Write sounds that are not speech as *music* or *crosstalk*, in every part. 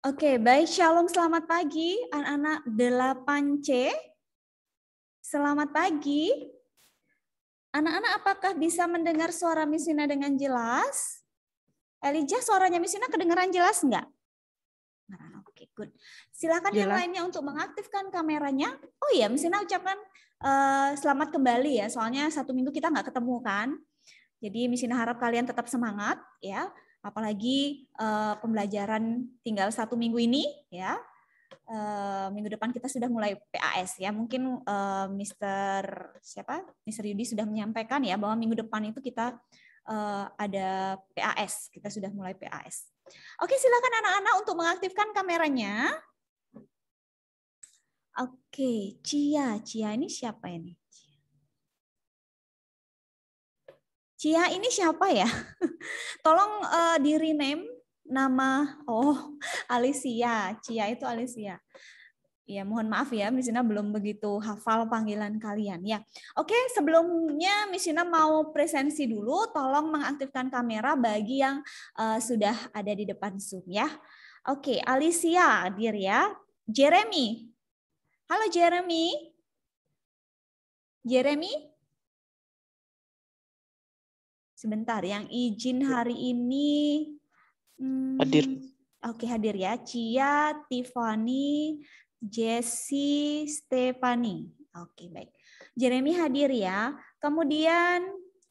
Oke, baik. Shalom, selamat pagi anak-anak 8C. Selamat pagi. Anak-anak apakah bisa mendengar suara Misina dengan jelas? Elijah, suaranya Misina kedengaran jelas enggak? Nah, oke, good. Silakan jelas. yang lainnya untuk mengaktifkan kameranya. Oh iya, Misina ucapkan uh, selamat kembali ya. Soalnya satu minggu kita enggak ketemu kan. Jadi Misina harap kalian tetap semangat ya apalagi uh, pembelajaran tinggal satu minggu ini ya uh, minggu depan kita sudah mulai PAS ya mungkin uh, Mister siapa Mister Yudi sudah menyampaikan ya bahwa minggu depan itu kita uh, ada PAS kita sudah mulai PAS oke silakan anak-anak untuk mengaktifkan kameranya oke Cia Cia ini siapa ini Cia ini siapa ya? *laughs* Tolong uh, di rename nama oh *laughs* Alicia. Cia itu Alicia. Ya, mohon maaf ya, Misina belum begitu hafal panggilan kalian ya. Oke, sebelumnya Misina mau presensi dulu, tolong mengaktifkan kamera bagi yang uh, sudah ada di depan Zoom ya. Oke, Alicia, dir ya. Jeremy. Halo Jeremy. Jeremy? Sebentar, yang izin ya. hari ini hmm, hadir. Oke, okay, hadir ya. Cia, Tiffany, Jesse, Stephanie. Oke, okay, baik. Jeremy hadir ya. Kemudian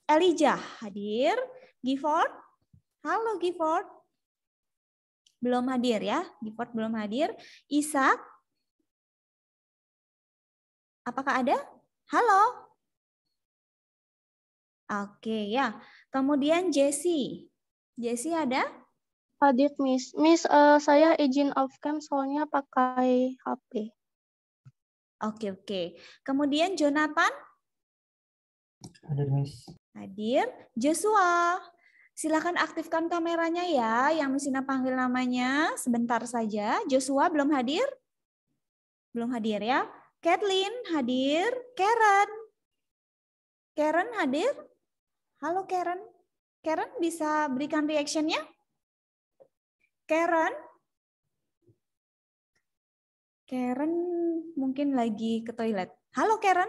Elijah hadir. Gifford? Halo Gifford. Belum hadir ya. Gifford belum hadir. Isak? Apakah ada? Halo? Oke, ya. Kemudian Jesse. Jesse ada? Hadir Miss. Miss, uh, saya izin off cam soalnya pakai HP. Oke, okay, oke. Okay. Kemudian Jonathan? Hadir Miss. Hadir. Joshua. Silakan aktifkan kameranya ya, yang Misina panggil namanya. Sebentar saja. Joshua belum hadir? Belum hadir ya. Kathleen hadir. Karen? Karen hadir? Halo Karen. Karen bisa berikan reaction-nya? Karen? Karen mungkin lagi ke toilet. Halo Karen?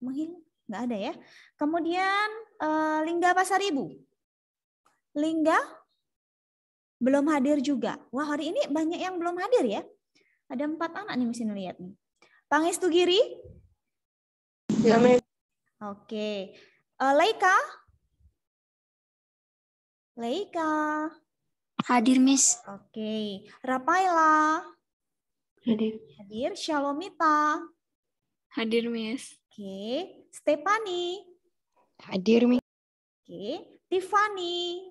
mungkin Nggak ada ya. Kemudian uh, Lingga Pasaribu. Lingga belum hadir juga. Wah hari ini banyak yang belum hadir ya. Ada empat anak nih mesti ngeliat nih. Pangestu Giri. Ya, Oke. Uh, eh, Leika? Leika? Hadir, Miss. Oke. Rapaila? Hadir. Hadir. Shalomita? Hadir, Miss. Oke. Stefani? Hadir, Miss. Oke. Tiffany?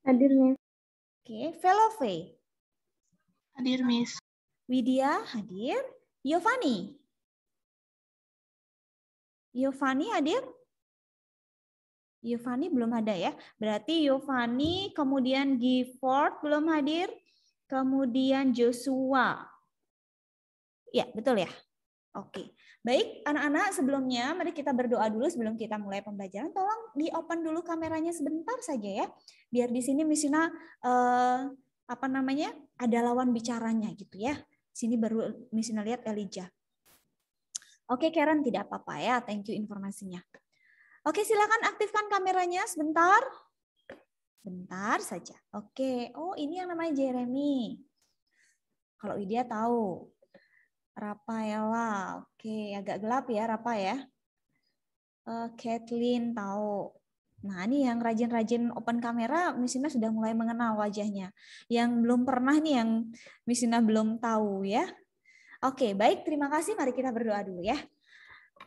Hadir, Miss. Oke. Velove? Hadir, Miss. Widya hadir. Yovani? Yovani hadir? Yovani belum ada ya. Berarti Yovani, kemudian Gifford belum hadir, kemudian Joshua. Ya, betul ya? Oke. Baik, anak-anak sebelumnya mari kita berdoa dulu sebelum kita mulai pembelajaran. Tolong di-open dulu kameranya sebentar saja ya. Biar di sini Misina eh, apa namanya? ada lawan bicaranya gitu ya. Sini baru Misina lihat Elijah. Oke Karen, tidak apa-apa ya. Thank you informasinya. Oke, silakan aktifkan kameranya sebentar. Bentar saja. Oke, oh ini yang namanya Jeremy. Kalau Widya tahu. Rafaela, oke agak gelap ya Rapa ya. Uh, Kathleen tahu. Nah, ini yang rajin-rajin open kamera, Misina sudah mulai mengenal wajahnya. Yang belum pernah nih yang Misina belum tahu ya. Oke, baik. Terima kasih. Mari kita berdoa dulu ya.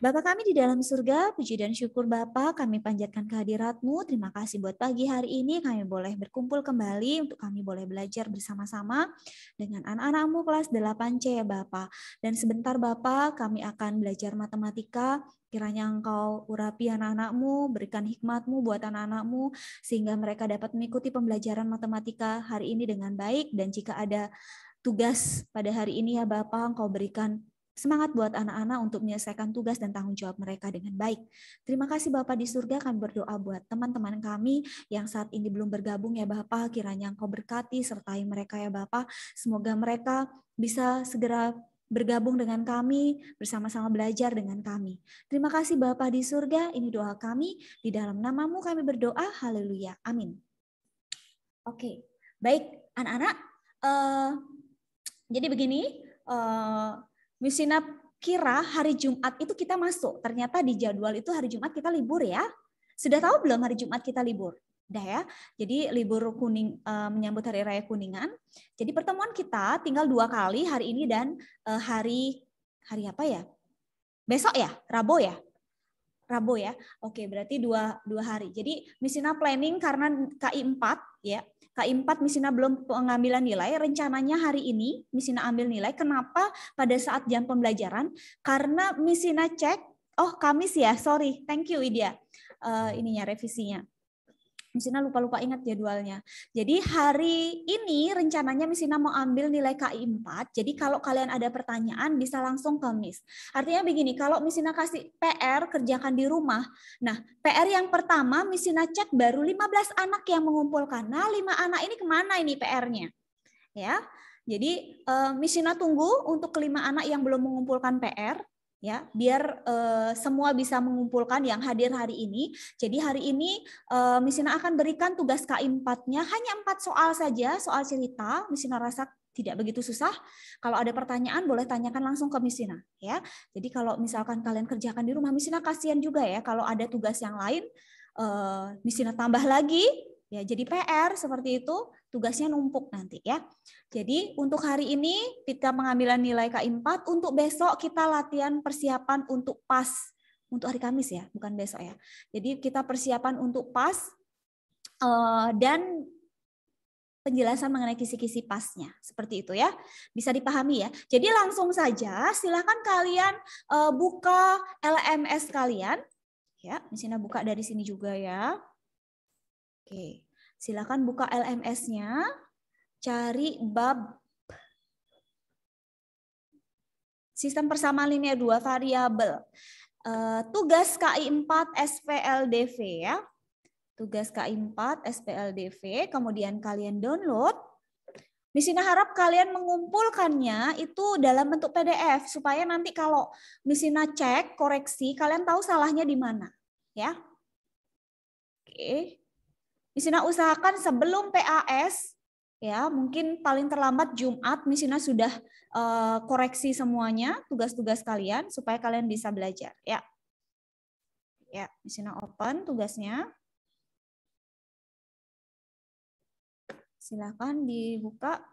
Bapak kami di dalam surga, puji dan syukur Bapa, kami panjatkan kehadiratmu. Terima kasih buat pagi hari ini kami boleh berkumpul kembali untuk kami boleh belajar bersama-sama dengan anak-anakmu kelas 8C ya Bapak Dan sebentar Bapak kami akan belajar matematika. Kiranya engkau urapi anak-anakmu, berikan hikmatmu buat anak-anakmu, sehingga mereka dapat mengikuti pembelajaran matematika hari ini dengan baik. Dan jika ada tugas pada hari ini ya Bapak, Engkau berikan semangat buat anak-anak untuk menyelesaikan tugas dan tanggung jawab mereka dengan baik. Terima kasih Bapak di surga akan berdoa buat teman-teman kami yang saat ini belum bergabung ya Bapak, kiranya Engkau berkati sertai mereka ya Bapak. Semoga mereka bisa segera bergabung dengan kami, bersama-sama belajar dengan kami. Terima kasih bapak di surga, ini doa kami, di dalam namamu kami berdoa, haleluya, amin. Oke, baik anak-anak, uh, jadi begini, uh, eh, Musina kira hari Jumat itu kita masuk. Ternyata di jadwal itu hari Jumat kita libur ya. Sudah tahu belum hari Jumat kita libur? Udah ya. Jadi libur kuning uh, menyambut hari raya kuningan. Jadi pertemuan kita tinggal dua kali hari ini dan uh, hari hari apa ya? Besok ya, Rabu ya. Rabu ya. Oke, berarti dua, dua hari. Jadi Misina planning karena KI 4 ya, K4 Misina belum pengambilan nilai, rencananya hari ini Misina ambil nilai. Kenapa pada saat jam pembelajaran? Karena Misina cek, oh Kamis ya, sorry, thank you Widya, uh, ininya revisinya. Misina lupa-lupa ingat jadwalnya. Jadi hari ini rencananya Misina mau ambil nilai KI 4. Jadi kalau kalian ada pertanyaan bisa langsung ke Miss. Artinya begini, kalau Misina kasih PR kerjakan di rumah. Nah, PR yang pertama Misina cek baru 15 anak yang mengumpulkan. Nah, 5 anak ini kemana ini PR-nya? Ya, jadi uh, eh, Misina tunggu untuk kelima anak yang belum mengumpulkan PR ya biar uh, semua bisa mengumpulkan yang hadir hari ini jadi hari ini uh, eh, Misina akan berikan tugas K4-nya hanya empat soal saja soal cerita Misina rasa tidak begitu susah kalau ada pertanyaan boleh tanyakan langsung ke Misina ya jadi kalau misalkan kalian kerjakan di rumah Misina kasihan juga ya kalau ada tugas yang lain uh, eh, Misina tambah lagi Ya, jadi PR seperti itu tugasnya numpuk nanti ya. Jadi untuk hari ini kita pengambilan nilai K4, untuk besok kita latihan persiapan untuk PAS. Untuk hari Kamis ya, bukan besok ya. Jadi kita persiapan untuk PAS eh, dan penjelasan mengenai kisi-kisi pasnya. Seperti itu ya. Bisa dipahami ya. Jadi langsung saja silahkan kalian eh, buka LMS kalian. Ya, misalnya buka dari sini juga ya. Oke, silakan buka LMS-nya, cari bab sistem persamaan linear dua variabel. Eh, tugas KI 4 SPLDV ya. Tugas KI 4 SPLDV, kemudian kalian download. Misina harap kalian mengumpulkannya itu dalam bentuk PDF supaya nanti kalau Misina cek, koreksi, kalian tahu salahnya di mana, ya. Oke. Misina usahakan sebelum PAS ya mungkin paling terlambat Jumat Misina sudah uh, koreksi semuanya tugas-tugas kalian supaya kalian bisa belajar ya ya Misina open tugasnya silakan dibuka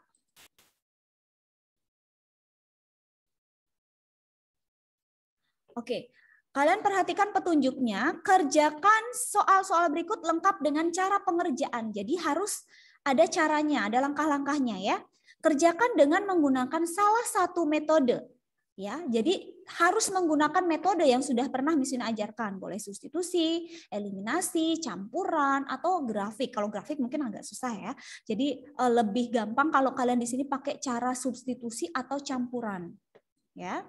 oke Kalian perhatikan petunjuknya, kerjakan soal-soal berikut lengkap dengan cara pengerjaan. Jadi harus ada caranya, ada langkah-langkahnya ya. Kerjakan dengan menggunakan salah satu metode. Ya, jadi harus menggunakan metode yang sudah pernah misalnya ajarkan, boleh substitusi, eliminasi, campuran atau grafik. Kalau grafik mungkin agak susah ya. Jadi eh, lebih gampang kalau kalian di sini pakai cara substitusi atau campuran. Ya.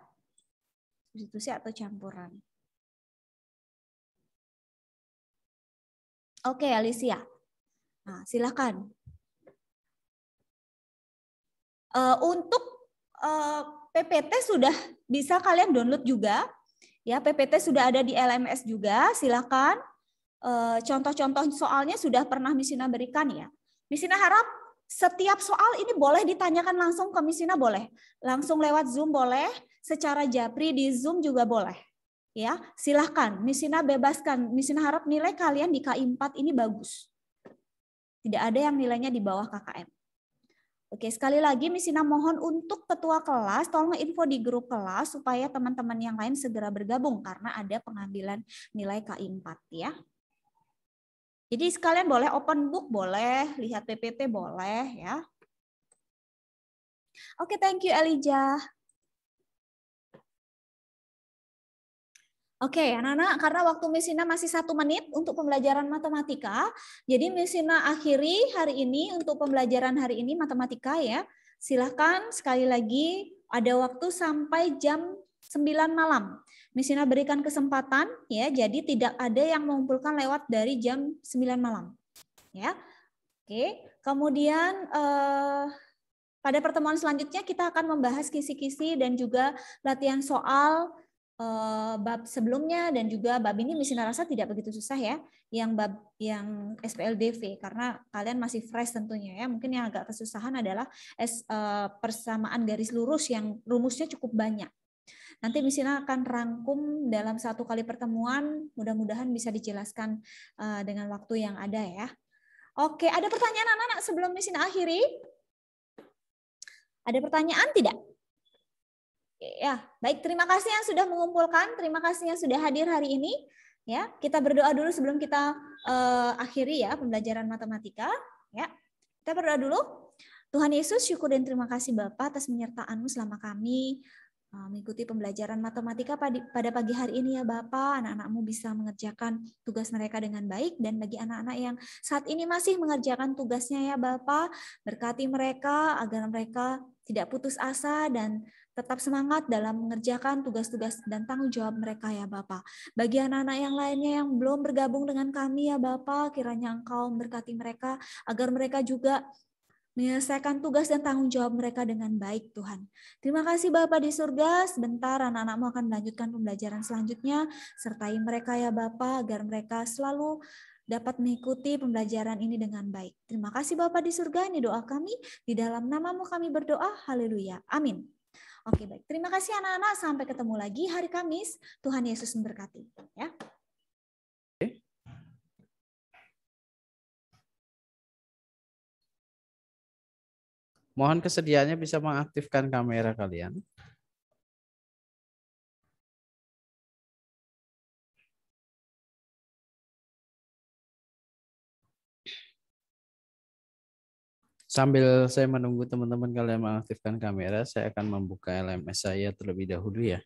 Substitusi atau campuran. Oke, Alicia. Nah, silakan. Uh, untuk uh, eh, PPT sudah bisa kalian download juga. Ya, PPT sudah ada di LMS juga. Silakan. Eh, contoh-contoh soalnya sudah pernah Misina berikan ya. Misina harap setiap soal ini boleh ditanyakan langsung ke Misina boleh. Langsung lewat Zoom boleh, secara japri di Zoom juga boleh. Ya, silahkan. Misina bebaskan. Misina harap nilai kalian di KI 4 ini bagus. Tidak ada yang nilainya di bawah KKM. Oke, sekali lagi Misina mohon untuk ketua kelas tolong info di grup kelas supaya teman-teman yang lain segera bergabung karena ada pengambilan nilai KI 4 ya. Jadi sekalian boleh open book, boleh lihat PPT, boleh ya. Oke, thank you Elijah. Oke, anak-anak, karena waktu Misina masih satu menit untuk pembelajaran matematika, jadi Misina akhiri hari ini untuk pembelajaran hari ini matematika ya. Silahkan sekali lagi ada waktu sampai jam 9 malam. Misina berikan kesempatan ya, jadi tidak ada yang mengumpulkan lewat dari jam 9 malam. Ya. Oke, kemudian uh, pada pertemuan selanjutnya kita akan membahas kisi-kisi dan juga latihan soal Eh, bab sebelumnya dan juga bab ini misi narasa tidak begitu susah ya yang bab yang SPLDV karena kalian masih fresh tentunya ya mungkin yang agak kesusahan adalah eh, persamaan garis lurus yang rumusnya cukup banyak nanti misina akan rangkum dalam satu kali pertemuan mudah-mudahan bisa dijelaskan eh, dengan waktu yang ada ya oke ada pertanyaan anak-anak sebelum misi akhiri ada pertanyaan tidak ya baik terima kasih yang sudah mengumpulkan terima kasih yang sudah hadir hari ini ya kita berdoa dulu sebelum kita uh, akhiri ya pembelajaran matematika ya kita berdoa dulu Tuhan Yesus syukur dan terima kasih Bapak atas penyertaanmu selama kami eh, mengikuti pembelajaran matematika pada pagi hari ini ya Bapak. Anak-anakmu bisa mengerjakan tugas mereka dengan baik dan bagi anak-anak yang saat ini masih mengerjakan tugasnya ya Bapak, berkati mereka agar mereka tidak putus asa dan tetap semangat dalam mengerjakan tugas-tugas dan tanggung jawab mereka ya Bapak. Bagi anak-anak yang lainnya yang belum bergabung dengan kami ya Bapak, kiranya Engkau memberkati mereka agar mereka juga menyelesaikan tugas dan tanggung jawab mereka dengan baik Tuhan. Terima kasih Bapak di surga, sebentar anak-anakmu akan melanjutkan pembelajaran selanjutnya, sertai mereka ya Bapak agar mereka selalu dapat mengikuti pembelajaran ini dengan baik. Terima kasih Bapak di surga, ini doa kami, di dalam namamu kami berdoa, haleluya, amin. Oke, baik. Terima kasih anak-anak. Sampai ketemu lagi hari Kamis. Tuhan Yesus memberkati. Ya. Mohon kesediaannya bisa mengaktifkan kamera kalian. Sambil saya menunggu teman-teman kalian mengaktifkan kamera, saya akan membuka LMS saya terlebih dahulu ya.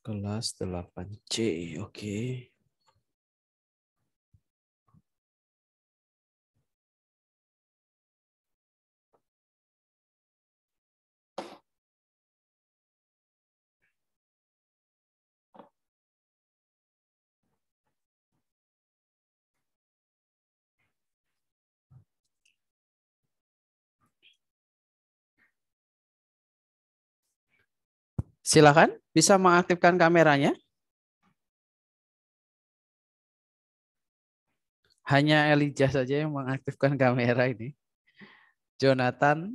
Kelas 8C, oke. Okay. Silakan bisa mengaktifkan kameranya. Hanya Elijah saja yang mengaktifkan kamera ini. Jonathan.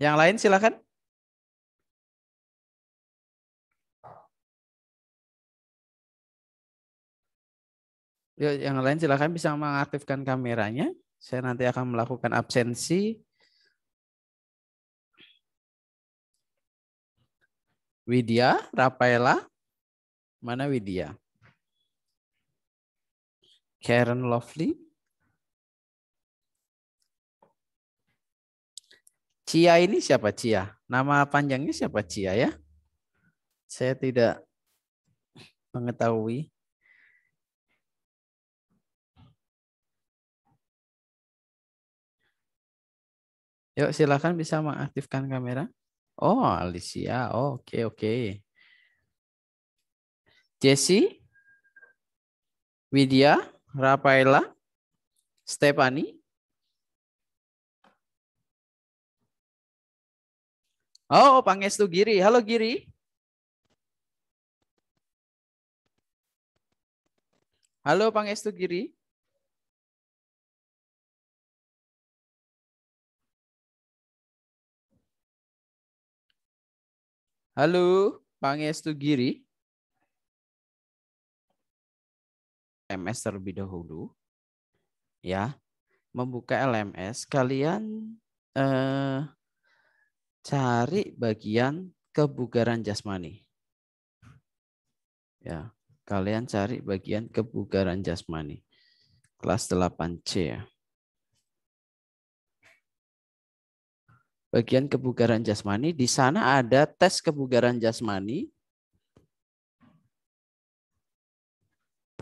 Yang lain silakan. Yang lain silakan bisa mengaktifkan kameranya. Saya nanti akan melakukan absensi. Widya, Rafaela. Mana Widya? Karen Lovely. Cia ini siapa Cia? Nama panjangnya siapa Cia ya? Saya tidak mengetahui. Yuk silakan bisa mengaktifkan kamera. Oh, Alicia. Oke, oh, oke. Okay, okay. Jesse, Widya, Rafaela, Stephanie. Oh, Pangestu Giri. Halo Giri. Halo Pangestu Giri. Halo, Pangestu Giri. MS terlebih dahulu. Ya, membuka LMS kalian eh, cari bagian kebugaran jasmani. Ya, kalian cari bagian kebugaran jasmani. Kelas 8C ya. bagian kebugaran jasmani. Di sana ada tes kebugaran jasmani.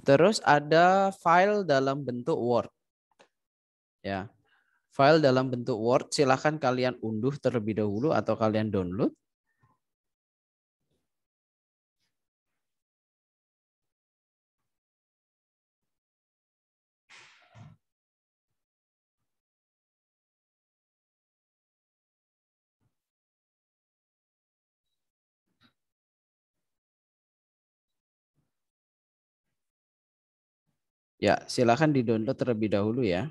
Terus ada file dalam bentuk Word. Ya. File dalam bentuk Word silahkan kalian unduh terlebih dahulu atau kalian download. Ya, silakan di-download terlebih dahulu ya.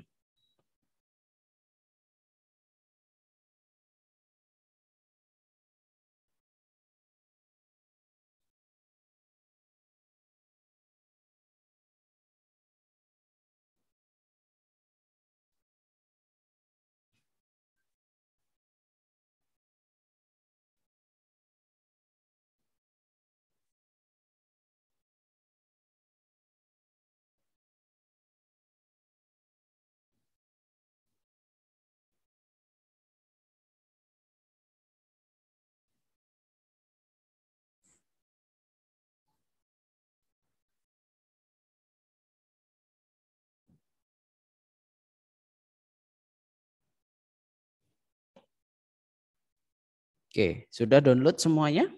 Oke, sudah download semuanya?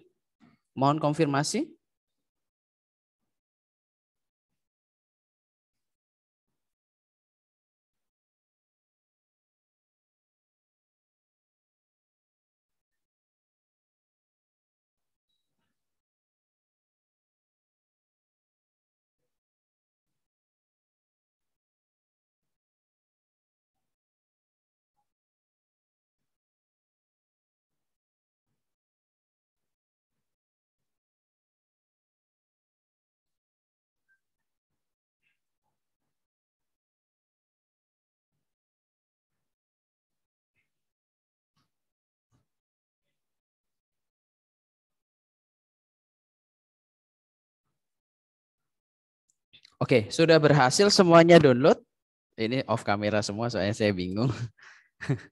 Mohon konfirmasi. Oke, sudah berhasil semuanya download. Ini off kamera semua soalnya saya bingung. *laughs*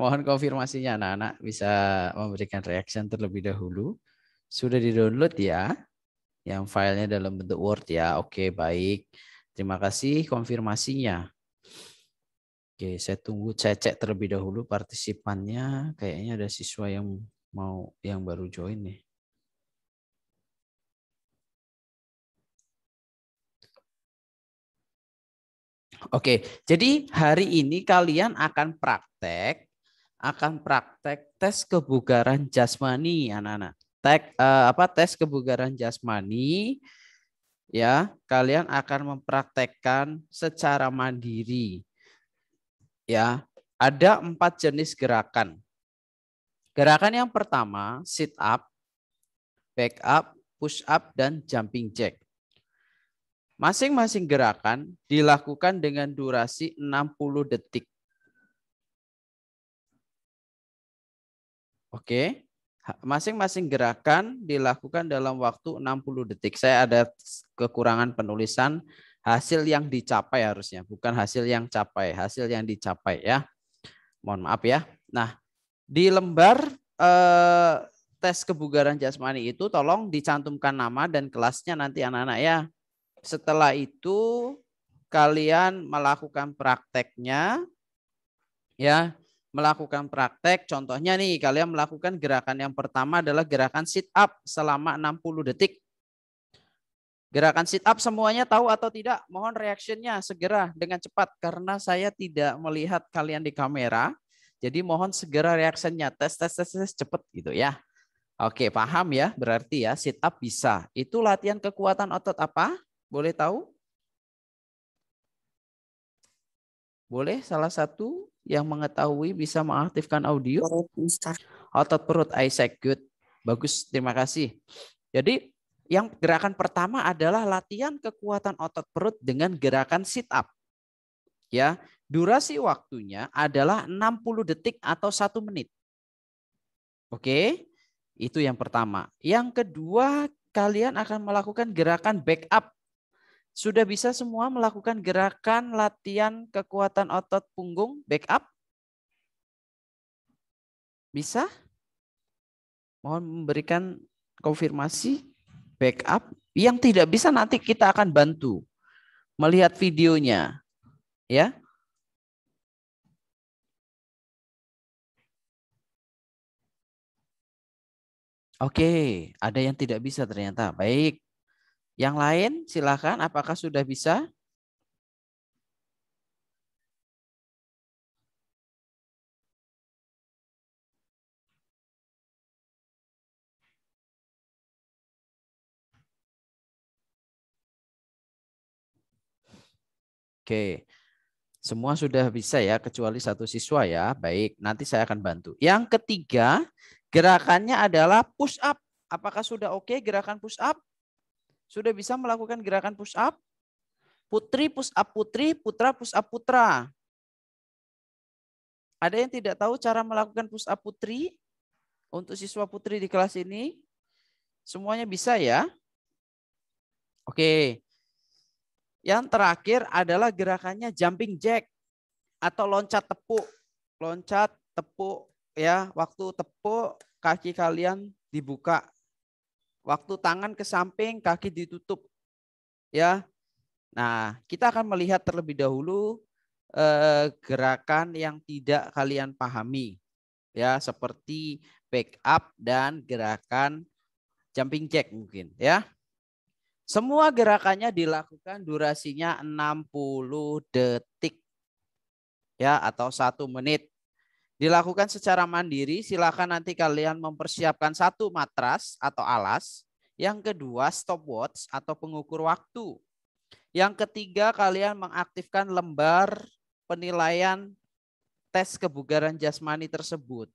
Mohon konfirmasinya anak-anak bisa memberikan reaction terlebih dahulu. Sudah di-download ya. Yang filenya dalam bentuk Word ya. Oke, baik. Terima kasih konfirmasinya. Oke, saya tunggu cecek terlebih dahulu partisipannya. Kayaknya ada siswa yang mau yang baru join nih. Oke, jadi hari ini kalian akan praktek akan praktek tes kebugaran jasmani anak-anak. Tek eh, apa tes kebugaran jasmani ya, kalian akan mempraktekkan secara mandiri. Ya, ada empat jenis gerakan. Gerakan yang pertama sit up, back up, push up dan jumping jack. Masing-masing gerakan dilakukan dengan durasi 60 detik. Oke. Masing-masing gerakan dilakukan dalam waktu 60 detik. Saya ada kekurangan penulisan hasil yang dicapai harusnya, bukan hasil yang capai, hasil yang dicapai ya. Mohon maaf ya. Nah, di lembar eh, tes kebugaran jasmani itu tolong dicantumkan nama dan kelasnya nanti anak-anak ya. Setelah itu kalian melakukan prakteknya ya, melakukan praktek. Contohnya nih kalian melakukan gerakan yang pertama adalah gerakan sit up selama 60 detik. Gerakan sit up semuanya tahu atau tidak? Mohon reactionnya segera dengan cepat karena saya tidak melihat kalian di kamera. Jadi mohon segera reactionnya tes tes tes tes cepet gitu ya. Oke paham ya berarti ya sit up bisa. Itu latihan kekuatan otot apa? Boleh tahu? Boleh salah satu yang mengetahui bisa mengaktifkan audio? Otot perut Isaac good. Bagus, terima kasih. Jadi yang gerakan pertama adalah latihan kekuatan otot perut dengan gerakan sit up. Ya, durasi waktunya adalah 60 detik atau satu menit. Oke. Itu yang pertama. Yang kedua, kalian akan melakukan gerakan back up sudah bisa semua melakukan gerakan latihan kekuatan otot punggung backup? Bisa? Mohon memberikan konfirmasi backup. Yang tidak bisa nanti kita akan bantu melihat videonya. Ya. Oke, ada yang tidak bisa ternyata. Baik, yang lain silakan. apakah sudah bisa? Oke, semua sudah bisa ya, kecuali satu siswa ya. Baik, nanti saya akan bantu. Yang ketiga, gerakannya adalah push up. Apakah sudah oke gerakan push up? Sudah bisa melakukan gerakan push up? Putri push up putri, putra push up putra. Ada yang tidak tahu cara melakukan push up putri? Untuk siswa putri di kelas ini, semuanya bisa ya? Oke. Yang terakhir adalah gerakannya jumping jack atau loncat tepuk. Loncat tepuk ya, waktu tepuk kaki kalian dibuka Waktu tangan ke samping, kaki ditutup. Ya. Nah, kita akan melihat terlebih dahulu eh, gerakan yang tidak kalian pahami. Ya, seperti back up dan gerakan jumping jack mungkin, ya. Semua gerakannya dilakukan durasinya 60 detik. Ya, atau satu menit. Dilakukan secara mandiri, silakan nanti kalian mempersiapkan satu matras atau alas. Yang kedua, stopwatch atau pengukur waktu. Yang ketiga, kalian mengaktifkan lembar penilaian tes kebugaran jasmani tersebut.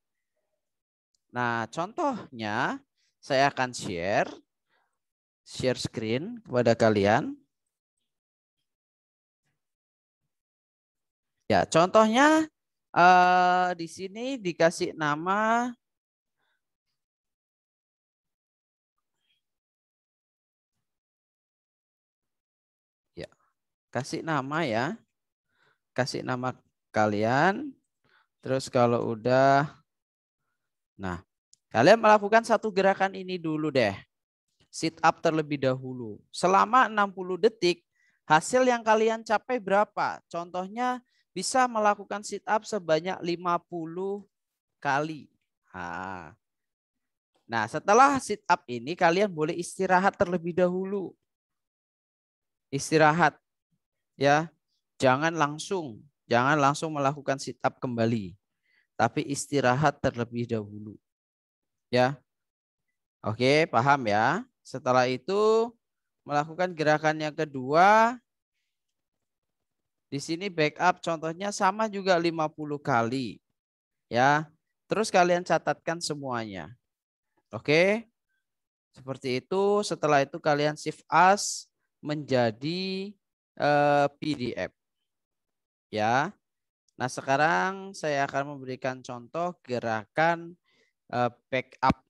Nah, contohnya saya akan share share screen kepada kalian. Ya, contohnya uh, di sini dikasih nama ya kasih nama ya kasih nama kalian terus kalau udah nah kalian melakukan satu gerakan ini dulu deh sit up terlebih dahulu selama 60 detik hasil yang kalian capai berapa contohnya bisa melakukan sit up sebanyak 50 kali. Nah, setelah sit up ini kalian boleh istirahat terlebih dahulu. Istirahat ya. Jangan langsung, jangan langsung melakukan sit up kembali. Tapi istirahat terlebih dahulu. Ya. Oke, paham ya? Setelah itu melakukan gerakan yang kedua di sini backup contohnya sama juga 50 kali. Ya. Terus kalian catatkan semuanya. Oke. Seperti itu. Setelah itu kalian shift as menjadi eh, PDF. Ya. Nah, sekarang saya akan memberikan contoh gerakan eh, backup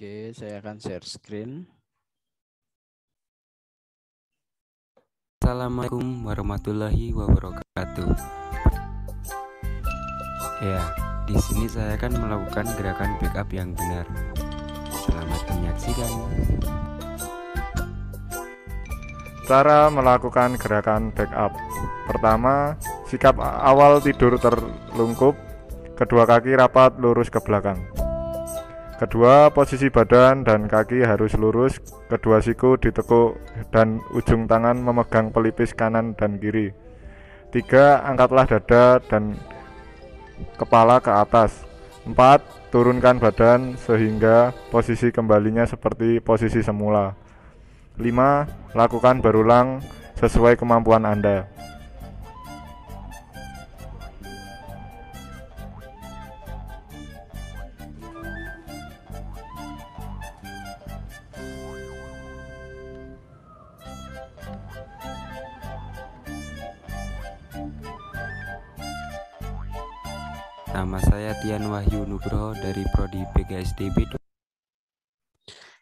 Oke, saya akan share screen. Assalamualaikum warahmatullahi wabarakatuh. Ya, di sini saya akan melakukan gerakan backup yang benar. Selamat menyaksikan. Cara melakukan gerakan backup. Pertama, sikap awal tidur terlungkup, kedua kaki rapat lurus ke belakang. Kedua, posisi badan dan kaki harus lurus, kedua siku ditekuk dan ujung tangan memegang pelipis kanan dan kiri. Tiga, angkatlah dada dan kepala ke atas. Empat, turunkan badan sehingga posisi kembalinya seperti posisi semula. Lima, lakukan berulang sesuai kemampuan Anda. Nama saya Tian Wahyu Nugroho dari Prodi PGSDB.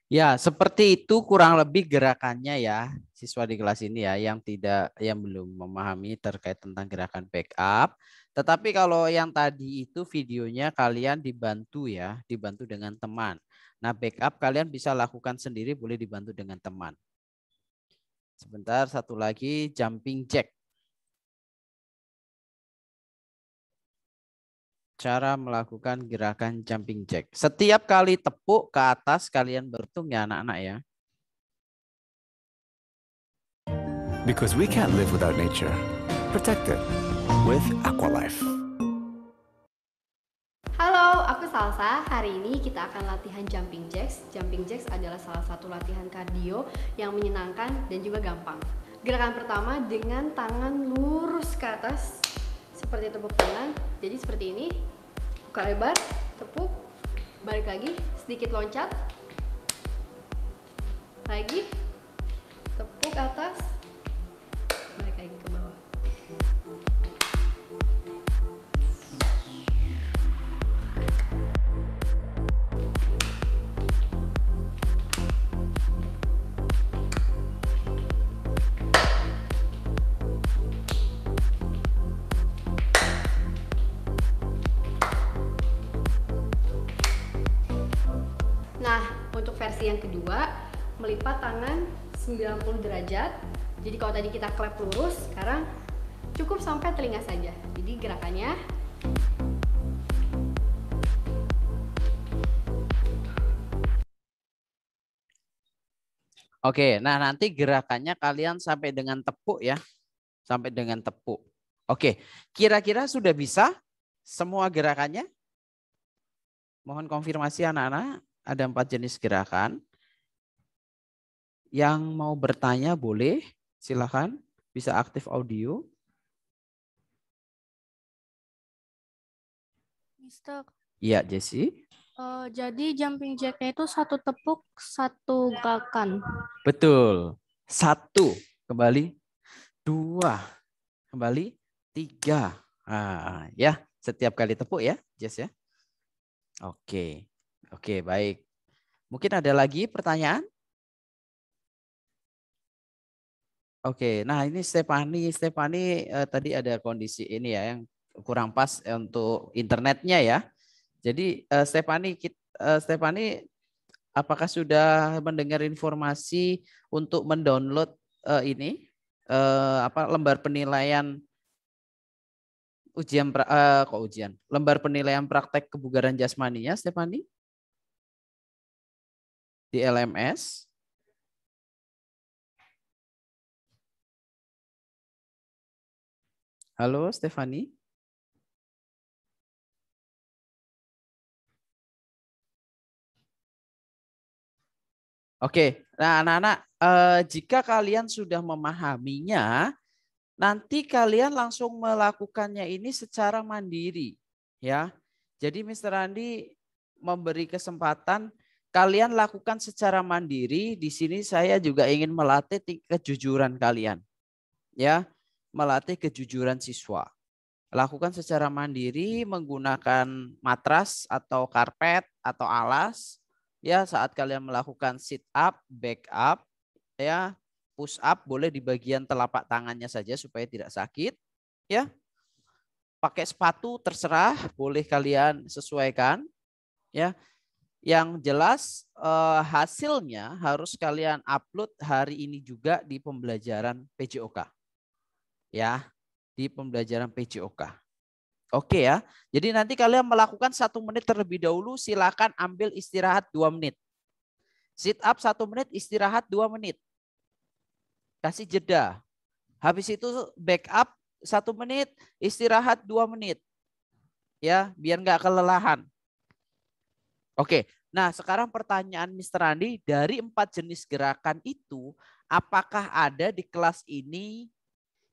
Ya, seperti itu kurang lebih gerakannya ya siswa di kelas ini ya yang tidak yang belum memahami terkait tentang gerakan backup. Tetapi kalau yang tadi itu videonya kalian dibantu ya, dibantu dengan teman. Nah, backup kalian bisa lakukan sendiri boleh dibantu dengan teman. Sebentar, satu lagi jumping jack. cara melakukan gerakan jumping jack. Setiap kali tepuk ke atas kalian berhitung ya anak-anak ya. Because we can't live without nature. Protect it with Aqualife. Halo, aku Salsa. Hari ini kita akan latihan jumping jacks. Jumping jacks adalah salah satu latihan kardio yang menyenangkan dan juga gampang. Gerakan pertama dengan tangan lurus ke atas seperti tepuk tangan jadi seperti ini buka lebar tepuk balik lagi sedikit loncat lagi tepuk atas melipat tangan 90 derajat jadi kalau tadi kita klep lurus sekarang cukup sampai telinga saja jadi gerakannya Oke, nah nanti gerakannya kalian sampai dengan tepuk ya. Sampai dengan tepuk. Oke, kira-kira sudah bisa semua gerakannya? Mohon konfirmasi anak-anak, ada empat jenis gerakan. Yang mau bertanya boleh, silakan bisa aktif audio. Mister. Iya, Jesse. Uh, jadi jumping jacknya itu satu tepuk, satu gerakan. Betul. Satu, kembali. Dua, kembali. Tiga. Ah, ya, setiap kali tepuk ya, Jess ya. Oke. Oke, baik. Mungkin ada lagi pertanyaan? Oke, nah ini Stefani, Stefani eh, tadi ada kondisi ini ya yang kurang pas eh, untuk internetnya ya. Jadi eh, Stefani, eh, Stefani, apakah sudah mendengar informasi untuk mendownload eh, ini eh, apa lembar penilaian ujian eh, kok ujian lembar penilaian praktek kebugaran jasmaninya Stefani di LMS? Halo Stefani. Oke, nah anak-anak eh, jika kalian sudah memahaminya, nanti kalian langsung melakukannya ini secara mandiri, ya. Jadi Mr. Andi memberi kesempatan kalian lakukan secara mandiri. Di sini saya juga ingin melatih kejujuran kalian, ya melatih kejujuran siswa. Lakukan secara mandiri hmm. menggunakan matras atau karpet atau alas ya saat kalian melakukan sit up, back up ya, push up boleh di bagian telapak tangannya saja supaya tidak sakit ya. Pakai sepatu terserah, boleh kalian sesuaikan ya. Yang jelas eh, hasilnya harus kalian upload hari ini juga di pembelajaran PJOK ya di pembelajaran PJOK. Oke ya. Jadi nanti kalian melakukan satu menit terlebih dahulu. Silakan ambil istirahat dua menit. Sit up satu menit, istirahat dua menit. Kasih jeda. Habis itu backup satu menit, istirahat dua menit. Ya, biar nggak kelelahan. Oke, nah sekarang pertanyaan Mister Andi, dari empat jenis gerakan itu, apakah ada di kelas ini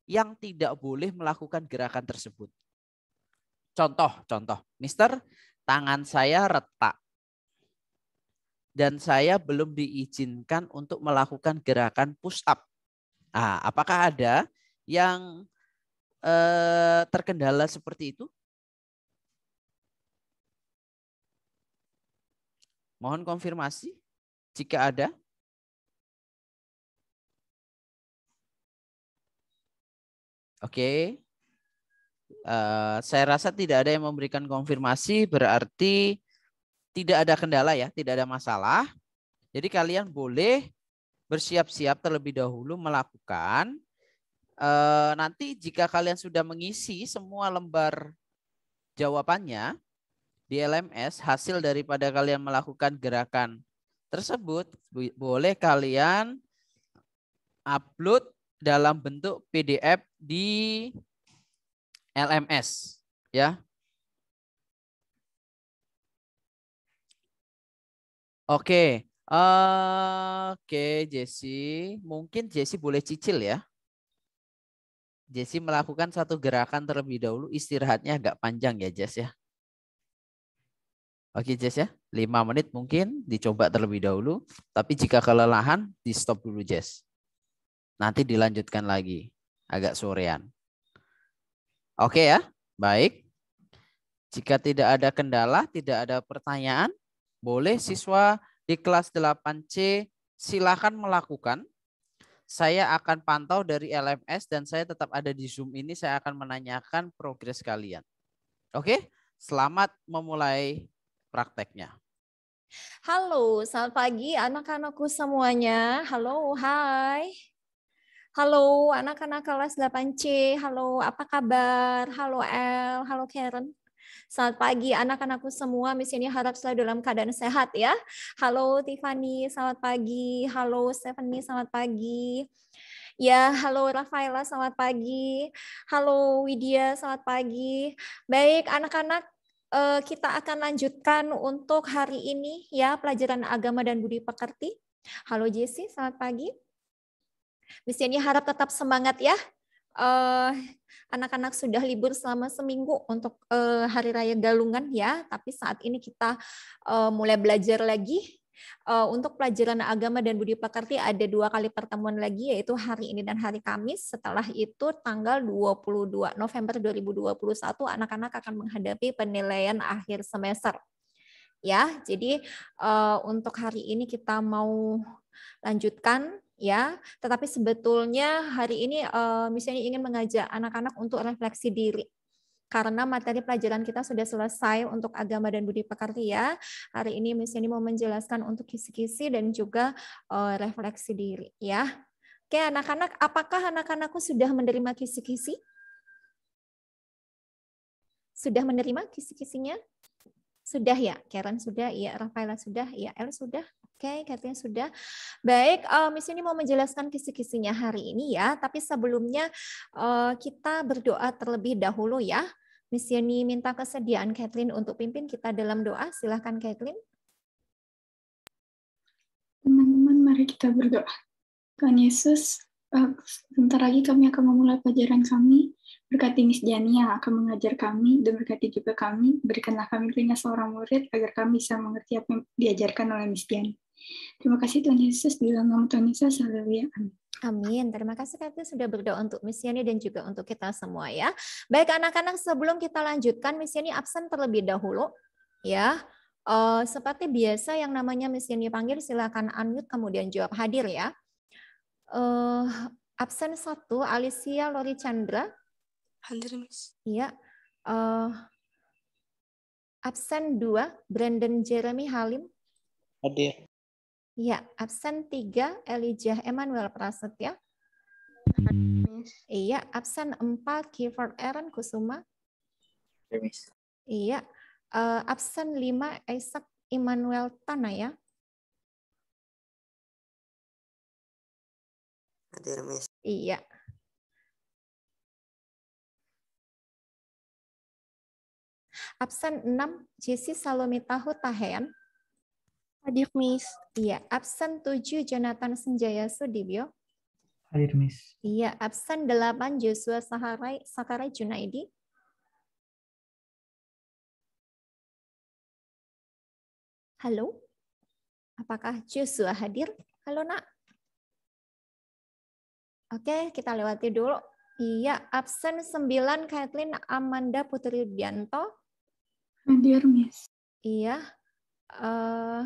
yang tidak boleh melakukan gerakan tersebut. Contoh, contoh. Mister, tangan saya retak. Dan saya belum diizinkan untuk melakukan gerakan push up. Nah, apakah ada yang eh, terkendala seperti itu? Mohon konfirmasi jika ada. Oke. Okay. Uh, eh, saya rasa tidak ada yang memberikan konfirmasi berarti tidak ada kendala ya, tidak ada masalah. Jadi kalian boleh bersiap-siap terlebih dahulu melakukan. Uh, nanti jika kalian sudah mengisi semua lembar jawabannya di LMS, hasil daripada kalian melakukan gerakan tersebut, boleh kalian upload dalam bentuk PDF di LMS ya. Oke, oke Jesse, mungkin Jesse boleh cicil ya. Jesse melakukan satu gerakan terlebih dahulu, istirahatnya agak panjang ya Jess ya. Oke Jess ya, lima menit mungkin dicoba terlebih dahulu. Tapi jika kelelahan, di stop dulu Jess. Nanti dilanjutkan lagi agak sorean. Oke ya, baik. Jika tidak ada kendala, tidak ada pertanyaan, boleh siswa di kelas 8C silakan melakukan. Saya akan pantau dari LMS dan saya tetap ada di Zoom ini, saya akan menanyakan progres kalian. Oke, selamat memulai prakteknya. Halo, selamat pagi anak-anakku semuanya. Halo, hai. Halo anak-anak kelas 8C, halo apa kabar? Halo L. halo Karen. Selamat pagi anak-anakku semua, Miss ini harap selalu dalam keadaan sehat ya. Halo Tiffany, selamat pagi. Halo Stephanie, selamat pagi. Ya, halo Rafaela, selamat pagi. Halo Widya, selamat pagi. Baik, anak-anak eh, kita akan lanjutkan untuk hari ini ya pelajaran agama dan budi pekerti. Halo Jesse, selamat pagi. Miss Jenny harap tetap semangat ya. Eh, anak-anak uh, sudah libur selama seminggu untuk uh, Hari Raya Galungan ya, tapi saat ini kita uh, mulai belajar lagi. Uh, untuk pelajaran agama dan budi pekerti ada dua kali pertemuan lagi yaitu hari ini dan hari Kamis. Setelah itu tanggal 22 November 2021 anak-anak akan menghadapi penilaian akhir semester. Ya, jadi uh, untuk hari ini kita mau lanjutkan ya. Tetapi sebetulnya hari ini uh, misalnya ingin mengajak anak-anak untuk refleksi diri karena materi pelajaran kita sudah selesai untuk agama dan budi pekerti ya. Hari ini misalnya mau menjelaskan untuk kisi-kisi dan juga eh, refleksi diri ya. Oke, anak-anak, apakah anak-anakku sudah menerima kisi-kisi? Sudah menerima kisi-kisinya? Sudah ya, Karen sudah, ya Rafaela sudah, ya El sudah, Oke, okay, katanya sudah. Baik, uh, Miss Yuni mau menjelaskan kisi-kisinya hari ini ya, tapi sebelumnya uh, kita berdoa terlebih dahulu ya. Miss Yuni minta kesediaan Kathleen untuk pimpin kita dalam doa. Silahkan Kathleen. Teman-teman, mari kita berdoa. Tuhan Yesus, eh, sebentar lagi kami akan memulai pelajaran kami. Berkati Miss Jani yang akan mengajar kami dan berkati juga kami. Berikanlah kami punya seorang murid agar kami bisa mengerti apa yang diajarkan oleh Miss Jani. Terima kasih Tuhan Yesus, di dalam nama Tuhan Yesus, haleluya. Amin. Amin. Terima kasih Kak sudah berdoa untuk Misiani dan juga untuk kita semua ya. Baik anak-anak sebelum kita lanjutkan Misiani absen terlebih dahulu ya. Uh, seperti biasa yang namanya Misiani panggil silakan unmute kemudian jawab hadir ya. Uh, absen satu Alicia Lori Chandra. Hadir Miss. Iya. Uh, absen dua Brandon Jeremy Halim. Hadir. Iya, absen 3 Elijah Emmanuel Prasetya. Hmm. Iya, absen 4 Kiefer Aaron Kusuma. Iya, uh, absen 5 Isaac Immanuel Tanaya. Hadir, Miss. Iya. Absen 6 Jesse Salomita Hutahian. Hadir Miss. Iya, absen 7 Jonathan Senjaya Sudibyo. Hadir Miss. Iya, absen 8 Joshua Saharai Sakarai Junaidi. Halo. Apakah Joshua hadir? Halo, Nak. Oke, kita lewati dulu. Iya, absen 9 Kathleen Amanda Putri Bianto. Hadir, Miss. Iya. Uh,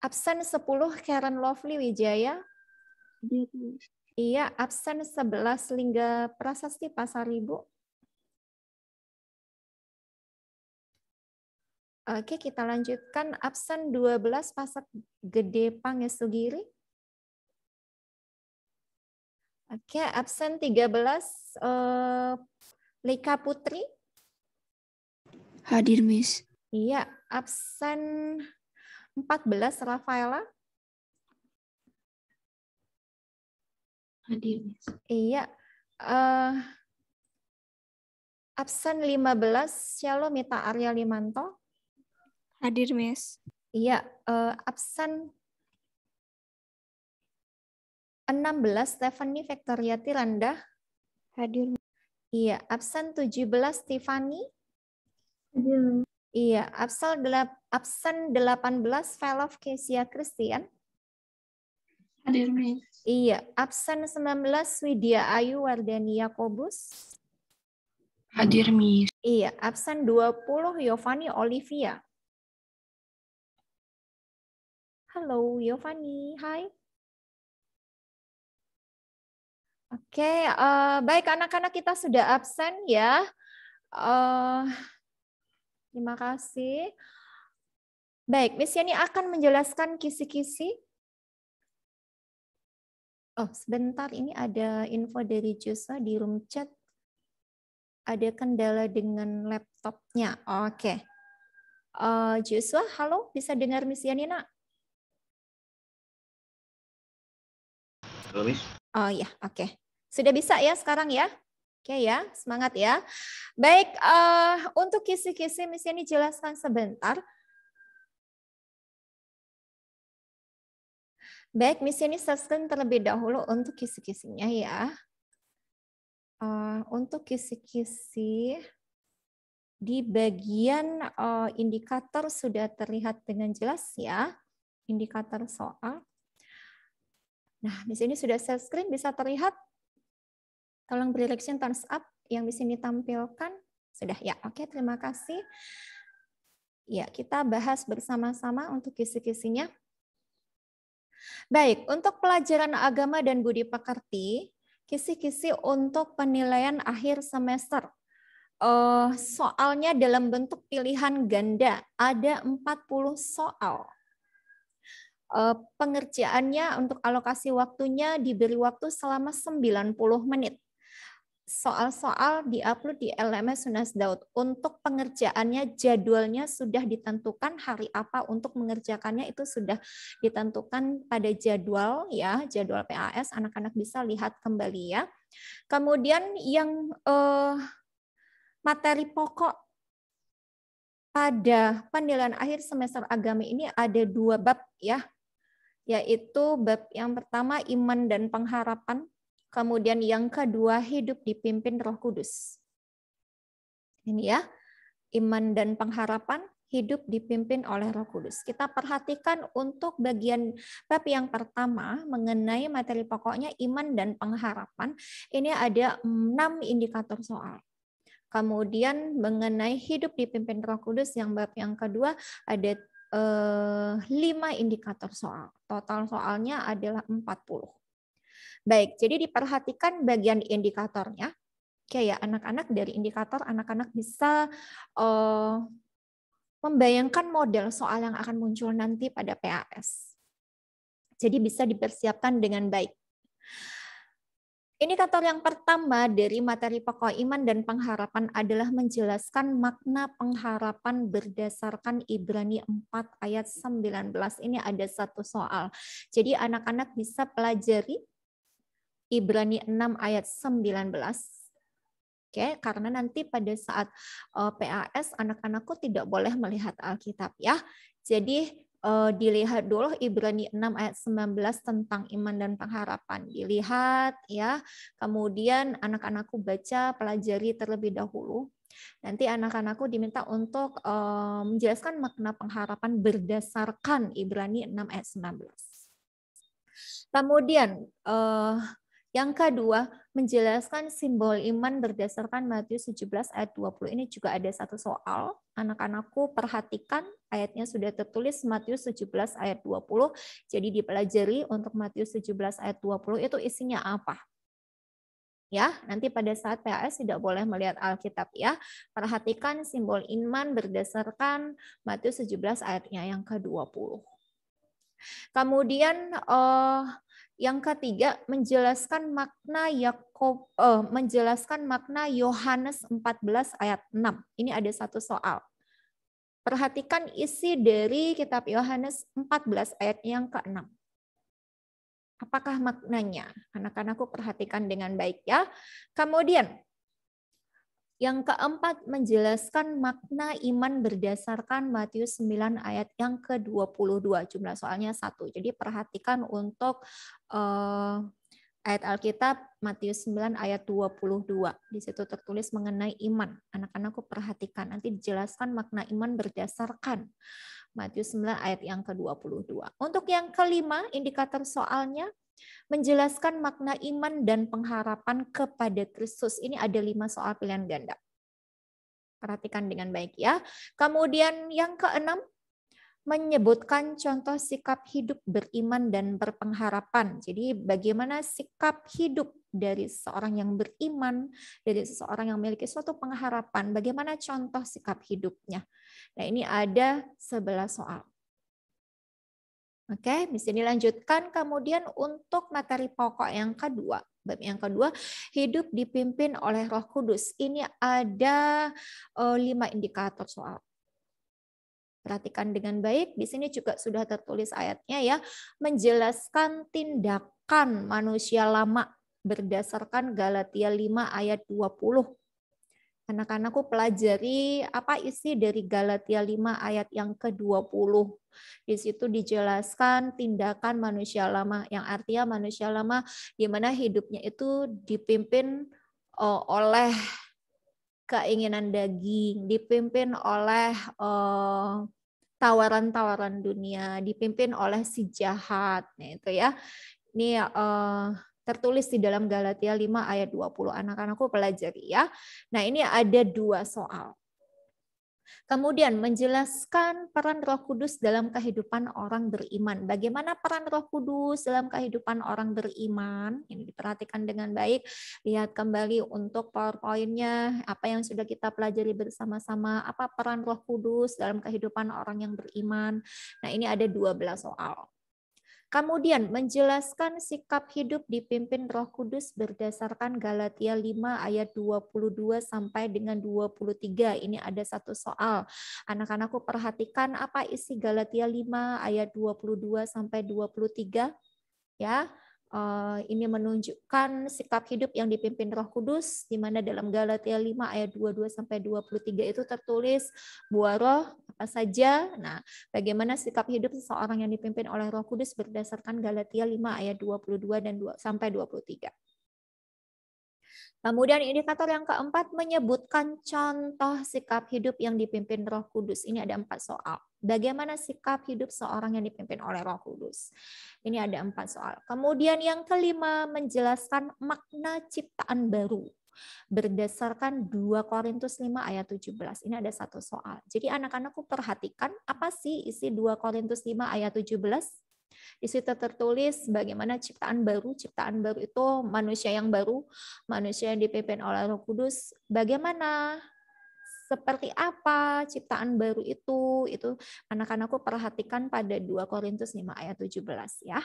Absen 10 Karen Lovely Wijaya. Iya, iya absen 11 Lingga Prasasti Pasar Ibu. Oke, kita lanjutkan absen 12 Pasar Gede Pangesugiri. Oke, absen 13 uh, eh, Lika Putri. Hadir, Miss. Iya, absen 14 Rafaela. Hadir, Iya. Uh, absen 15 Shalom Mita Arya Limanto. Hadir, Miss. Iya, uh, absen 16 Stephanie Victoria Tiranda. Hadir. Iya, absen 17 Tiffany. Hadir. Iya, iya, absen 18 Velof Kesia Christian. Hadir, Iya, absen 19 Widya Ayu Wardani Yakobus. Hadir, Miss. Iya, absen 20 Yovani Olivia. Halo, Yovani. Hai. Oke, okay, uh, eh, baik anak-anak kita sudah absen ya. Uh, Terima kasih. Baik, Miss Yani akan menjelaskan kisi-kisi. Oh, sebentar ini ada info dari Joshua di room chat. Ada kendala dengan laptopnya. Oke. Okay. Uh, eh, Joshua, halo, bisa dengar Miss Yani, nak? Halo, Miss. Oh ya, oke. Okay. Sudah bisa ya sekarang ya? Oke okay ya, semangat ya. Baik, uh, untuk kisi-kisi misi ini jelaskan sebentar. Baik, misi ini subscribe terlebih dahulu untuk kisi-kisinya ya. Uh, untuk kisi-kisi di bagian uh, indikator sudah terlihat dengan jelas ya, indikator soal. Nah, misi ini sudah saya screen bisa terlihat Tolong beri reaction thumbs up yang bisa ditampilkan. Sudah ya, oke terima kasih. Ya, kita bahas bersama-sama untuk kisi-kisinya. Baik, untuk pelajaran agama dan budi pekerti, kisi-kisi untuk penilaian akhir semester. Uh, soalnya dalam bentuk pilihan ganda, ada 40 soal. Uh, pengerjaannya untuk alokasi waktunya diberi waktu selama 90 menit soal-soal diupload di LMS Sunas Daud. Untuk pengerjaannya jadwalnya sudah ditentukan hari apa untuk mengerjakannya itu sudah ditentukan pada jadwal ya, jadwal PAS anak-anak bisa lihat kembali ya. Kemudian yang eh, materi pokok pada penilaian akhir semester agama ini ada dua bab ya, yaitu bab yang pertama iman dan pengharapan Kemudian yang kedua, hidup dipimpin roh kudus. Ini ya, iman dan pengharapan hidup dipimpin oleh Roh Kudus. Kita perhatikan untuk bagian bab yang pertama mengenai materi pokoknya iman dan pengharapan. Ini ada enam indikator soal. Kemudian mengenai hidup dipimpin Roh Kudus yang bab yang kedua ada eh, lima indikator soal. Total soalnya adalah 40. Baik, jadi diperhatikan bagian indikatornya. kayak anak-anak dari indikator anak-anak bisa uh, membayangkan model soal yang akan muncul nanti pada PAS. Jadi bisa dipersiapkan dengan baik. Indikator yang pertama dari materi pokok iman dan pengharapan adalah menjelaskan makna pengharapan berdasarkan Ibrani 4 ayat 19. Ini ada satu soal. Jadi anak-anak bisa pelajari Ibrani 6 ayat 19. Oke, okay, karena nanti pada saat eh, PAS anak-anakku tidak boleh melihat Alkitab ya. Jadi eh, dilihat dulu Ibrani 6 ayat 19 tentang iman dan pengharapan. Dilihat ya. Kemudian anak-anakku baca, pelajari terlebih dahulu. Nanti anak-anakku diminta untuk eh, menjelaskan makna pengharapan berdasarkan Ibrani 6 ayat 19. Kemudian yang kedua, menjelaskan simbol iman berdasarkan Matius 17 ayat 20. Ini juga ada satu soal. Anak-anakku perhatikan ayatnya sudah tertulis Matius 17 ayat 20. Jadi dipelajari untuk Matius 17 ayat 20 itu isinya apa. Ya, nanti pada saat PAS tidak boleh melihat Alkitab ya. Perhatikan simbol iman berdasarkan Matius 17 ayatnya yang ke-20. Kemudian eh, yang ketiga, menjelaskan makna Yakob eh, menjelaskan makna Yohanes 14 ayat 6. Ini ada satu soal. Perhatikan isi dari kitab Yohanes 14 ayat yang ke-6. Apakah maknanya? Anak-anakku perhatikan dengan baik ya. Kemudian yang keempat, menjelaskan makna iman berdasarkan Matius 9 ayat yang ke-22. Jumlah soalnya satu. Jadi perhatikan untuk eh, ayat Alkitab Matius 9 ayat 22. Di situ tertulis mengenai iman. Anak-anakku perhatikan, nanti dijelaskan makna iman berdasarkan Matius 9 ayat yang ke-22. Untuk yang kelima, indikator soalnya menjelaskan makna iman dan pengharapan kepada Kristus. Ini ada lima soal pilihan ganda. Perhatikan dengan baik ya. Kemudian yang keenam, menyebutkan contoh sikap hidup beriman dan berpengharapan. Jadi bagaimana sikap hidup dari seorang yang beriman, dari seseorang yang memiliki suatu pengharapan, bagaimana contoh sikap hidupnya. Nah ini ada 11 soal. Oke, di bisa dilanjutkan kemudian untuk materi pokok yang kedua. Bab yang kedua, hidup dipimpin oleh Roh Kudus. Ini ada eh, lima indikator soal. Perhatikan dengan baik, di sini juga sudah tertulis ayatnya ya, menjelaskan tindakan manusia lama berdasarkan Galatia 5 ayat 20. Anak-anakku pelajari apa isi dari Galatia 5 ayat yang ke-20. Di situ dijelaskan tindakan manusia lama, yang artinya manusia lama di mana hidupnya itu dipimpin eh, oleh keinginan daging, dipimpin oleh eh, tawaran-tawaran dunia, dipimpin oleh si jahat. Nah, itu ya. Ini uh, tertulis di dalam Galatia 5 ayat 20. Anak-anakku pelajari ya. Nah, ini ada dua soal. Kemudian menjelaskan peran Roh Kudus dalam kehidupan orang beriman. Bagaimana peran Roh Kudus dalam kehidupan orang beriman? Ini diperhatikan dengan baik. Lihat kembali untuk PowerPoint-nya, apa yang sudah kita pelajari bersama-sama, apa peran Roh Kudus dalam kehidupan orang yang beriman. Nah, ini ada 12 soal. Kemudian menjelaskan sikap hidup dipimpin Roh Kudus berdasarkan Galatia 5 ayat 22 sampai dengan 23. Ini ada satu soal. Anak-anakku perhatikan apa isi Galatia 5 ayat 22 sampai 23 ya. Eh, ini menunjukkan sikap hidup yang dipimpin Roh Kudus di mana dalam Galatia 5 ayat 22 sampai 23 itu tertulis buah roh apa saja. Nah, bagaimana sikap hidup seseorang yang dipimpin oleh Roh Kudus berdasarkan Galatia 5 ayat 22 dan 2, sampai 23. Kemudian indikator yang keempat menyebutkan contoh sikap hidup yang dipimpin Roh Kudus. Ini ada empat soal. Bagaimana sikap hidup seorang yang dipimpin oleh Roh Kudus? Ini ada empat soal. Kemudian yang kelima menjelaskan makna ciptaan baru berdasarkan 2 Korintus 5 ayat 17. Ini ada satu soal. Jadi anak-anakku perhatikan apa sih isi 2 Korintus 5 ayat 17 di situ tertulis bagaimana ciptaan baru, ciptaan baru itu manusia yang baru, manusia yang dipimpin oleh Roh Kudus, bagaimana seperti apa ciptaan baru itu itu anak-anakku perhatikan pada 2 Korintus 5 ayat 17 ya.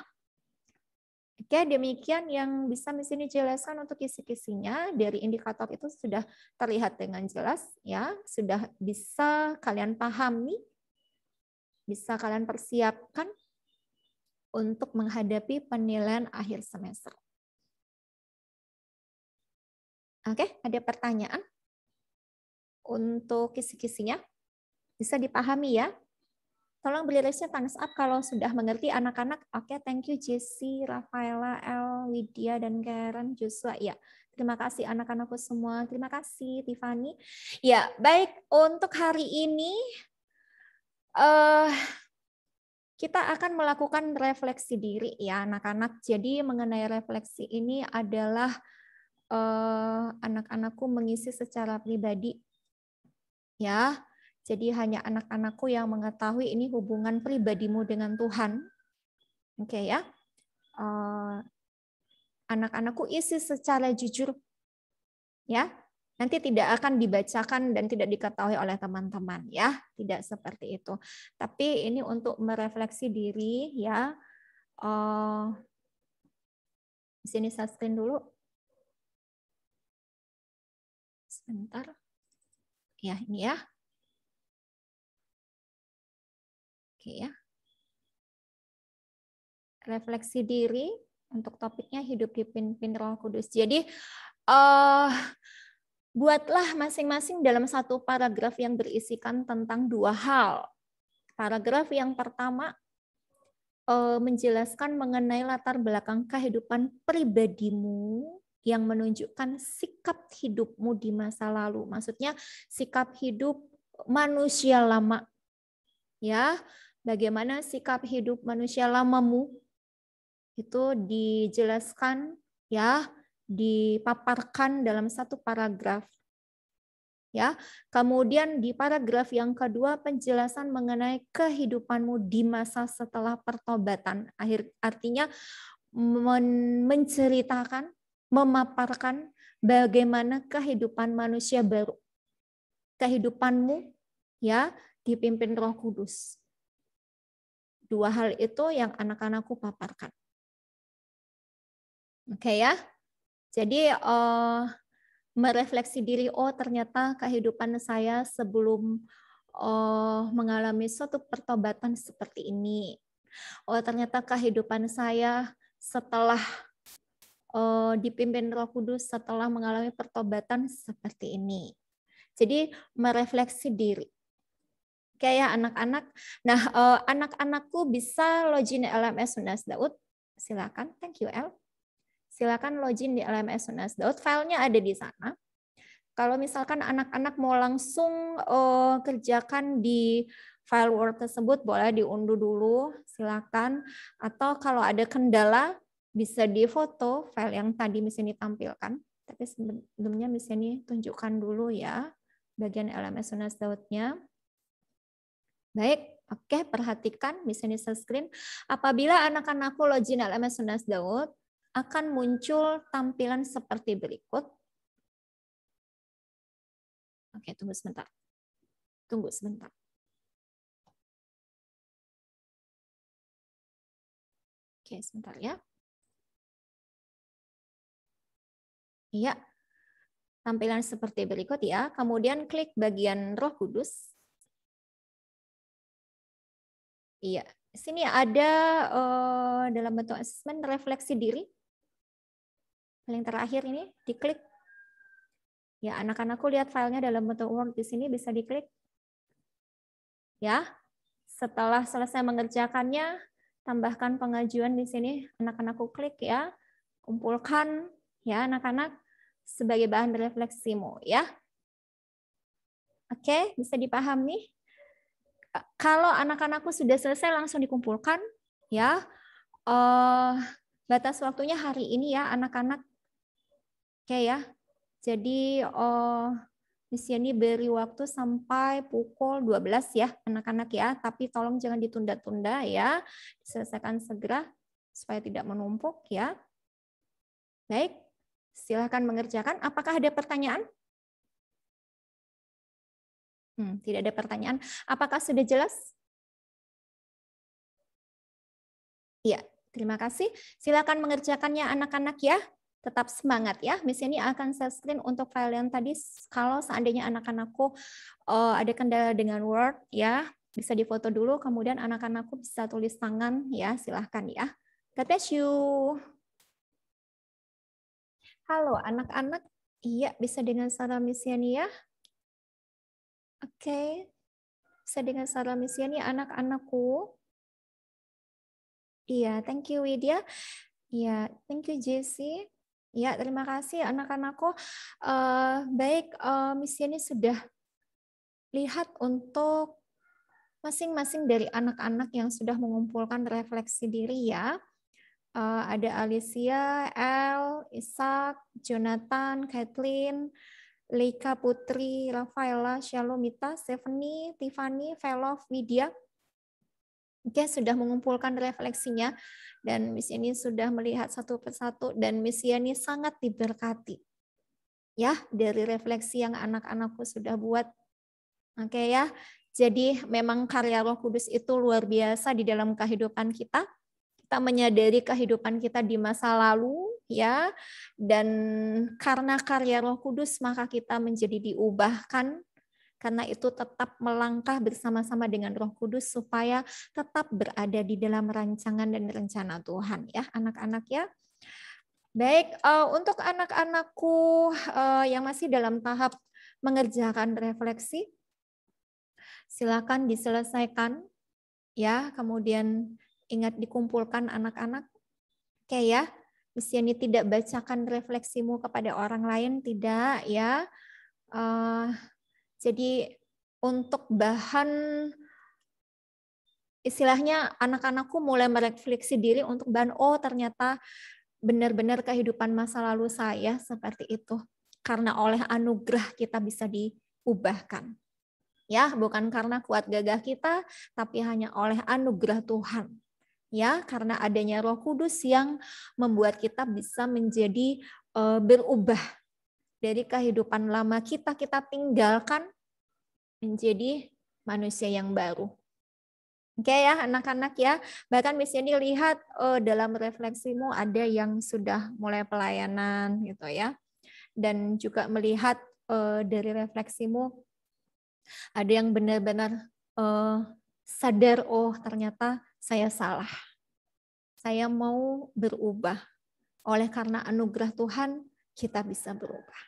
Oke, demikian yang bisa di ini jelaskan untuk kisi-kisinya. Dari indikator itu sudah terlihat dengan jelas ya, sudah bisa kalian pahami, bisa kalian persiapkan untuk menghadapi penilaian akhir semester. Oke, ada pertanyaan untuk kisi-kisinya? Bisa dipahami ya? Tolong beli listnya thumbs up kalau sudah mengerti anak-anak. Oke, thank you Jesse, Rafaela, El, Widya, dan Karen, Joshua. Ya, Terima kasih anak-anakku semua. Terima kasih Tiffany. Ya, baik untuk hari ini uh, kita akan melakukan refleksi diri ya anak-anak. Jadi mengenai refleksi ini adalah eh, anak-anakku mengisi secara pribadi ya. Jadi hanya anak-anakku yang mengetahui ini hubungan pribadimu dengan Tuhan. Oke okay, ya. Eh, anak-anakku isi secara jujur ya nanti tidak akan dibacakan dan tidak diketahui oleh teman-teman ya tidak seperti itu tapi ini untuk merefleksi diri ya uh, di sini saya screen dulu sebentar ya ini ya oke ya refleksi diri untuk topiknya hidup dipimpin Roh Kudus jadi uh, Buatlah masing-masing dalam satu paragraf yang berisikan tentang dua hal. Paragraf yang pertama eh, menjelaskan mengenai latar belakang kehidupan pribadimu yang menunjukkan sikap hidupmu di masa lalu. Maksudnya sikap hidup manusia lama. Ya, bagaimana sikap hidup manusia lamamu itu dijelaskan ya dipaparkan dalam satu paragraf. Ya. Kemudian di paragraf yang kedua penjelasan mengenai kehidupanmu di masa setelah pertobatan. Akhir artinya men menceritakan, memaparkan bagaimana kehidupan manusia baru. Kehidupanmu ya dipimpin Roh Kudus. Dua hal itu yang anak-anakku paparkan. Oke okay, ya. Jadi uh, merefleksi diri, oh ternyata kehidupan saya sebelum uh, mengalami suatu pertobatan seperti ini. Oh ternyata kehidupan saya setelah uh, dipimpin Roh Kudus setelah mengalami pertobatan seperti ini. Jadi merefleksi diri. Kayak anak-anak. Nah, anak-anakku bisa login LMS Unas Daud. Silakan. Thank you, El silakan login di lmsns.out. Filenya ada di sana. Kalau misalkan anak-anak mau langsung uh, kerjakan di file Word tersebut, boleh diunduh dulu, silakan. Atau kalau ada kendala, bisa di foto file yang tadi misalnya tampilkan. Tapi sebelumnya misalnya tunjukkan dulu ya bagian LMS nya Baik, oke perhatikan misalnya ini Apabila anak-anakku login LMS Daud, akan muncul tampilan seperti berikut. Oke, tunggu sebentar. Tunggu sebentar. Oke, sebentar ya. Iya. Tampilan seperti berikut ya. Kemudian klik bagian Roh Kudus. Iya, sini ada eh, dalam bentuk asesmen refleksi diri paling terakhir ini diklik. Ya, anak-anakku lihat filenya dalam bentuk Word di sini bisa diklik. Ya, setelah selesai mengerjakannya, tambahkan pengajuan di sini. Anak-anakku klik ya, kumpulkan ya anak-anak sebagai bahan refleksimu ya. Oke, bisa dipahami? Kalau anak-anakku sudah selesai langsung dikumpulkan ya. Uh, batas waktunya hari ini ya anak-anak Oke ya. Jadi oh, Miss beri waktu sampai pukul 12 ya anak-anak ya, tapi tolong jangan ditunda-tunda ya. Diselesaikan segera supaya tidak menumpuk ya. Baik, silahkan mengerjakan. Apakah ada pertanyaan? Hmm, tidak ada pertanyaan. Apakah sudah jelas? Iya. terima kasih. Silakan mengerjakannya anak-anak ya tetap semangat ya. Miss ini akan share screen untuk kalian tadi kalau seandainya anak-anakku uh, eh, ada kendala dengan Word ya, bisa difoto dulu kemudian anak-anakku bisa tulis tangan ya, silahkan ya. God bless you. Halo anak-anak, iya bisa dengan Sarah Missiani ya. Oke, okay. bisa dengan Sarah Miss ya anak-anakku. Iya, thank you Widya. Iya, thank you Jessie. Ya, terima kasih anak-anakku. Uh, eh, baik, uh, Miss Yeni sudah lihat untuk masing-masing dari anak-anak yang sudah mengumpulkan refleksi diri ya. Uh, ada Alicia, El, Isaac, Jonathan, Kathleen, Leika Putri, Rafaela, Shalomita, Stephanie, Tiffany, Velov, Widya, Oke, okay, sudah mengumpulkan refleksinya dan Miss ini sudah melihat satu persatu dan Miss Yani sangat diberkati. Ya, dari refleksi yang anak-anakku sudah buat. Oke okay, ya. Jadi memang karya Roh Kudus itu luar biasa di dalam kehidupan kita. Kita menyadari kehidupan kita di masa lalu ya dan karena karya Roh Kudus maka kita menjadi diubahkan karena itu tetap melangkah bersama-sama dengan Roh Kudus supaya tetap berada di dalam rancangan dan rencana Tuhan ya anak-anak ya. Baik, eh, untuk anak-anakku eh, yang masih dalam tahap mengerjakan refleksi, silakan diselesaikan ya, kemudian ingat dikumpulkan anak-anak. Oke ya. Miss tidak bacakan refleksimu kepada orang lain tidak ya. Uh, jadi untuk bahan istilahnya anak-anakku mulai merefleksi diri untuk bahan oh ternyata benar-benar kehidupan masa lalu saya seperti itu karena oleh anugerah kita bisa diubahkan ya bukan karena kuat gagah kita tapi hanya oleh anugerah Tuhan ya karena adanya Roh Kudus yang membuat kita bisa menjadi eh, berubah dari kehidupan lama kita kita tinggalkan menjadi manusia yang baru. Oke okay ya anak-anak ya. Bahkan misalnya dilihat oh, eh, dalam refleksimu ada yang sudah mulai pelayanan gitu ya. Dan juga melihat oh, dari refleksimu ada yang benar-benar oh, sadar oh ternyata saya salah. Saya mau berubah. Oleh karena anugerah Tuhan kita bisa berubah.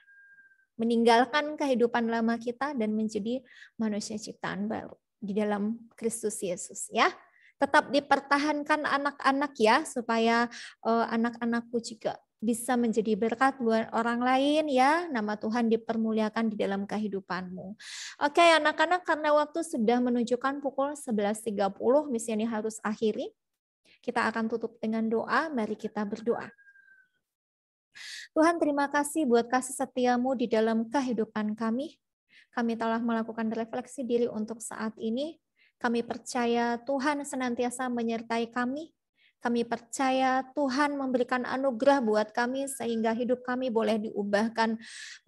Meninggalkan kehidupan lama kita dan menjadi manusia ciptaan baru di dalam Kristus Yesus ya. Tetap dipertahankan anak-anak ya supaya eh, anak-anakku juga bisa menjadi berkat buat orang lain ya. Nama Tuhan dipermuliakan di dalam kehidupanmu. Oke anak-anak karena waktu sudah menunjukkan pukul 11.30 misi ini harus akhiri. Kita akan tutup dengan doa. Mari kita berdoa. Tuhan terima kasih buat kasih setiamu di dalam kehidupan kami. Kami telah melakukan refleksi diri untuk saat ini. Kami percaya Tuhan senantiasa menyertai kami. Kami percaya Tuhan memberikan anugerah buat kami sehingga hidup kami boleh diubahkan.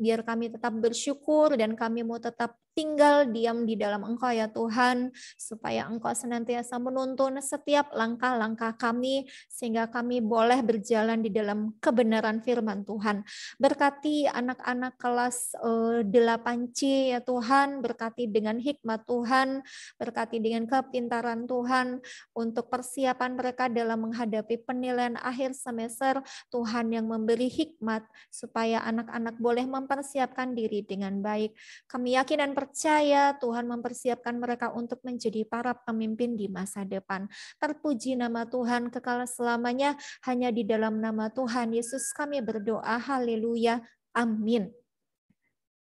Biar kami tetap bersyukur dan kami mau tetap tinggal diam di dalam Engkau ya Tuhan, supaya Engkau senantiasa menuntun setiap langkah-langkah kami, sehingga kami boleh berjalan di dalam kebenaran firman Tuhan. Berkati anak-anak kelas 8C eh, ya Tuhan, berkati dengan hikmat Tuhan, berkati dengan kepintaran Tuhan untuk persiapan mereka dalam menghadapi penilaian akhir semester, Tuhan yang memberi hikmat supaya anak-anak boleh mempersiapkan diri dengan baik. Kami yakin dan percaya Percaya Tuhan mempersiapkan mereka untuk menjadi para pemimpin di masa depan. Terpuji nama Tuhan kekal selamanya hanya di dalam nama Tuhan Yesus kami berdoa. Haleluya. Amin.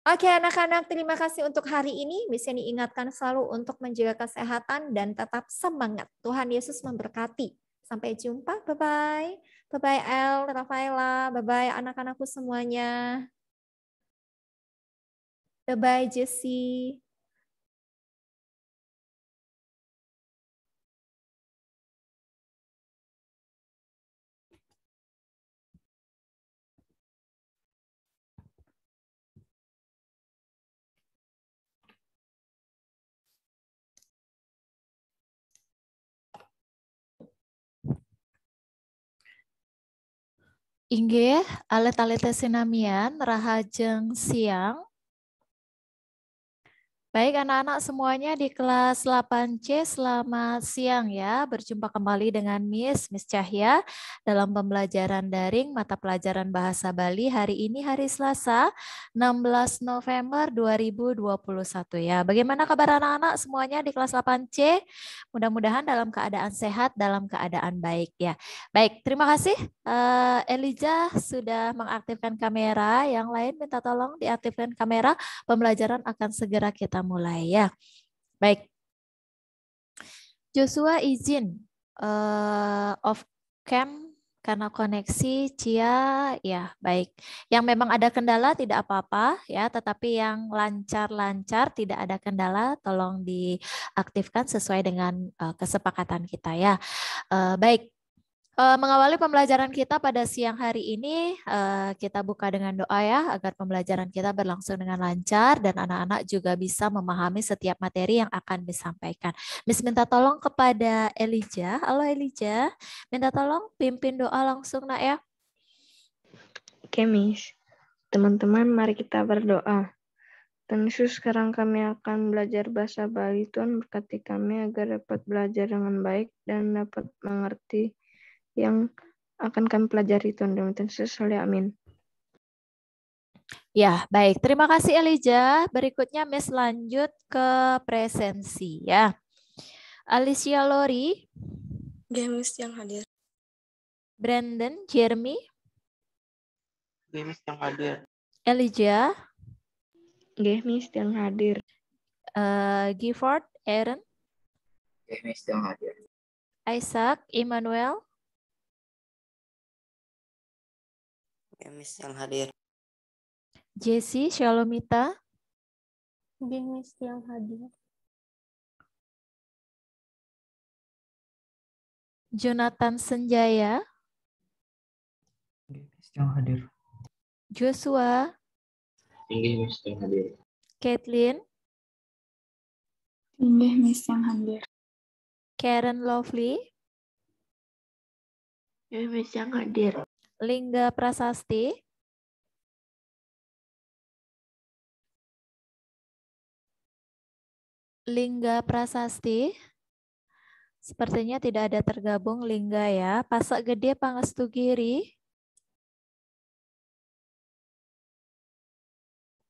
Oke anak-anak, terima kasih untuk hari ini. Bisa diingatkan selalu untuk menjaga kesehatan dan tetap semangat. Tuhan Yesus memberkati. Sampai jumpa, bye-bye. Bye-bye El, Rafaela, bye-bye anak-anakku semuanya. Bye-bye, Jessie. Inge, alet-alet sinamian rahajeng siang Baik anak-anak semuanya di kelas 8C selamat siang ya. Berjumpa kembali dengan Miss Miss Cahya dalam pembelajaran daring mata pelajaran Bahasa Bali hari ini hari Selasa 16 November 2021 ya. Bagaimana kabar anak-anak semuanya di kelas 8C? Mudah-mudahan dalam keadaan sehat, dalam keadaan baik ya. Baik, terima kasih uh, sudah mengaktifkan kamera. Yang lain minta tolong diaktifkan kamera. Pembelajaran akan segera kita mulai ya. Baik. Joshua izin uh, off cam karena koneksi Cia ya baik. Yang memang ada kendala tidak apa-apa ya, tetapi yang lancar-lancar tidak ada kendala tolong diaktifkan sesuai dengan uh, kesepakatan kita ya. Uh, baik. Eh, mengawali pembelajaran kita pada siang hari ini, eh, kita buka dengan doa ya, agar pembelajaran kita berlangsung dengan lancar dan anak-anak juga bisa memahami setiap materi yang akan disampaikan. Miss minta tolong kepada Elijah. Halo Elijah, minta tolong pimpin doa langsung nak ya. Oke Miss, teman-teman mari kita berdoa. Tuhan Yesus, sekarang kami akan belajar bahasa Bali. Tuhan berkati kami agar dapat belajar dengan baik dan dapat mengerti yang akan kami pelajari Tuhan dalam sesuai Amin. Ya, baik. Terima kasih Elijah. Berikutnya Miss lanjut ke presensi ya. Alicia Lori. James yang hadir. Brandon, Jeremy. James yang hadir. Elijah. James yang hadir. Uh, Gifford, Aaron. James yang hadir. Isaac, Emmanuel. Miss yang hadir. Jesse Shalomita. Miss yang hadir. Jonathan Senjaya. Demis yang hadir. Joshua. Inggih Miss yang hadir. Kathleen, Inggih Miss yang hadir. Karen Lovely. Inggih Miss yang hadir. Lingga Prasasti. Lingga Prasasti. Sepertinya tidak ada tergabung lingga ya. Pasak gede pangestu giri.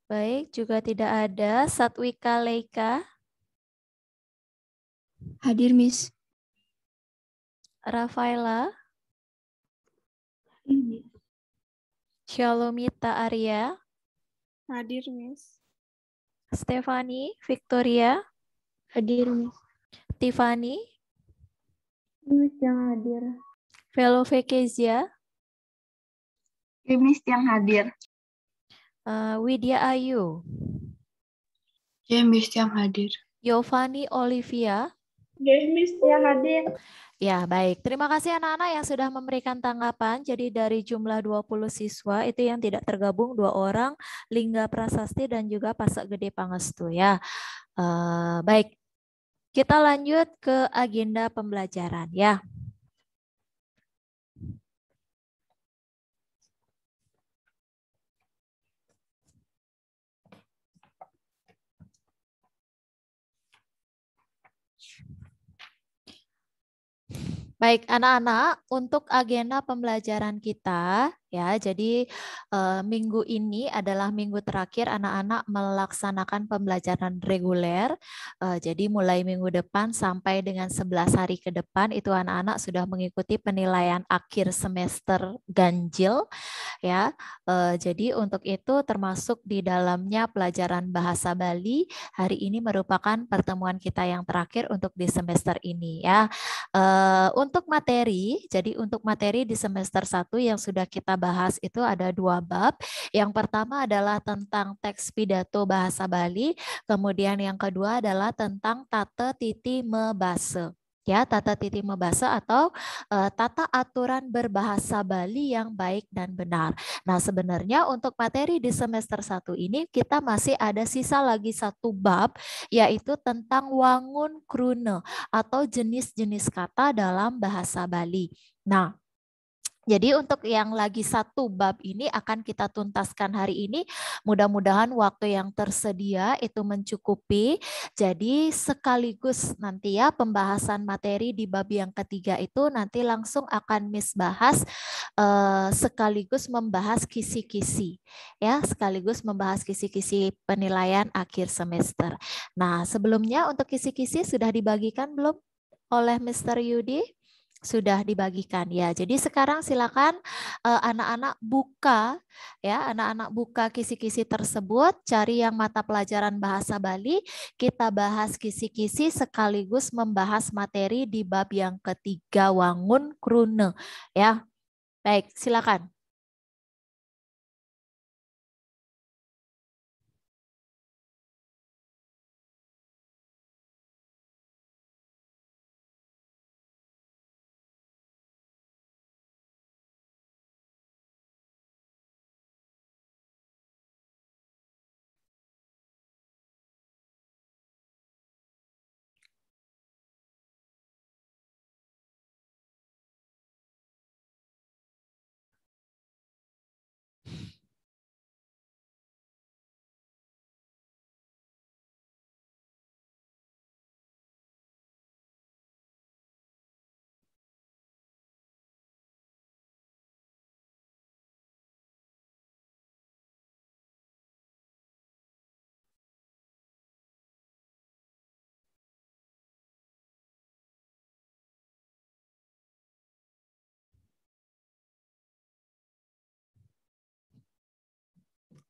Baik, juga tidak ada. Satwika Leika. Hadir, Miss. Rafaela ini. Shalomita Arya. Hadir, Miss. Stefani Victoria. Hadir, Miss. Tiffany. Miss yang hadir. Velo Vekezia. Miss yang hadir. Uh, Widya Ayu. Ya, Miss yang hadir. Yovani Olivia. Ya, hadir. Ya, baik. Terima kasih anak-anak yang sudah memberikan tanggapan. Jadi dari jumlah 20 siswa itu yang tidak tergabung dua orang, Lingga Prasasti dan juga Pasak Gede Pangestu ya. Uh, baik. Kita lanjut ke agenda pembelajaran ya. Baik, anak-anak, untuk agenda pembelajaran kita, ya. Jadi uh, minggu ini adalah minggu terakhir anak-anak melaksanakan pembelajaran reguler. Uh, jadi mulai minggu depan sampai dengan 11 hari ke depan itu anak-anak sudah mengikuti penilaian akhir semester ganjil ya. Uh, jadi untuk itu termasuk di dalamnya pelajaran bahasa Bali. Hari ini merupakan pertemuan kita yang terakhir untuk di semester ini ya. Uh, untuk materi, jadi untuk materi di semester 1 yang sudah kita bahas itu ada dua bab. Yang pertama adalah tentang teks pidato bahasa Bali, kemudian yang kedua adalah tentang tata titi mebase ya tata titi mebase atau uh, tata aturan berbahasa Bali yang baik dan benar. Nah, sebenarnya untuk materi di semester satu ini kita masih ada sisa lagi satu bab yaitu tentang wangun krune atau jenis-jenis kata dalam bahasa Bali. Nah, jadi untuk yang lagi satu bab ini akan kita tuntaskan hari ini. Mudah-mudahan waktu yang tersedia itu mencukupi. Jadi sekaligus nanti ya pembahasan materi di bab yang ketiga itu nanti langsung akan Miss bahas eh, sekaligus membahas kisi-kisi. Ya, sekaligus membahas kisi-kisi penilaian akhir semester. Nah, sebelumnya untuk kisi-kisi sudah dibagikan belum oleh Mr. Yudi? sudah dibagikan ya. Jadi sekarang silakan eh, anak-anak uh, buka ya, anak-anak buka kisi-kisi tersebut, cari yang mata pelajaran bahasa Bali, kita bahas kisi-kisi sekaligus membahas materi di bab yang ketiga Wangun Krune ya. Baik, silakan.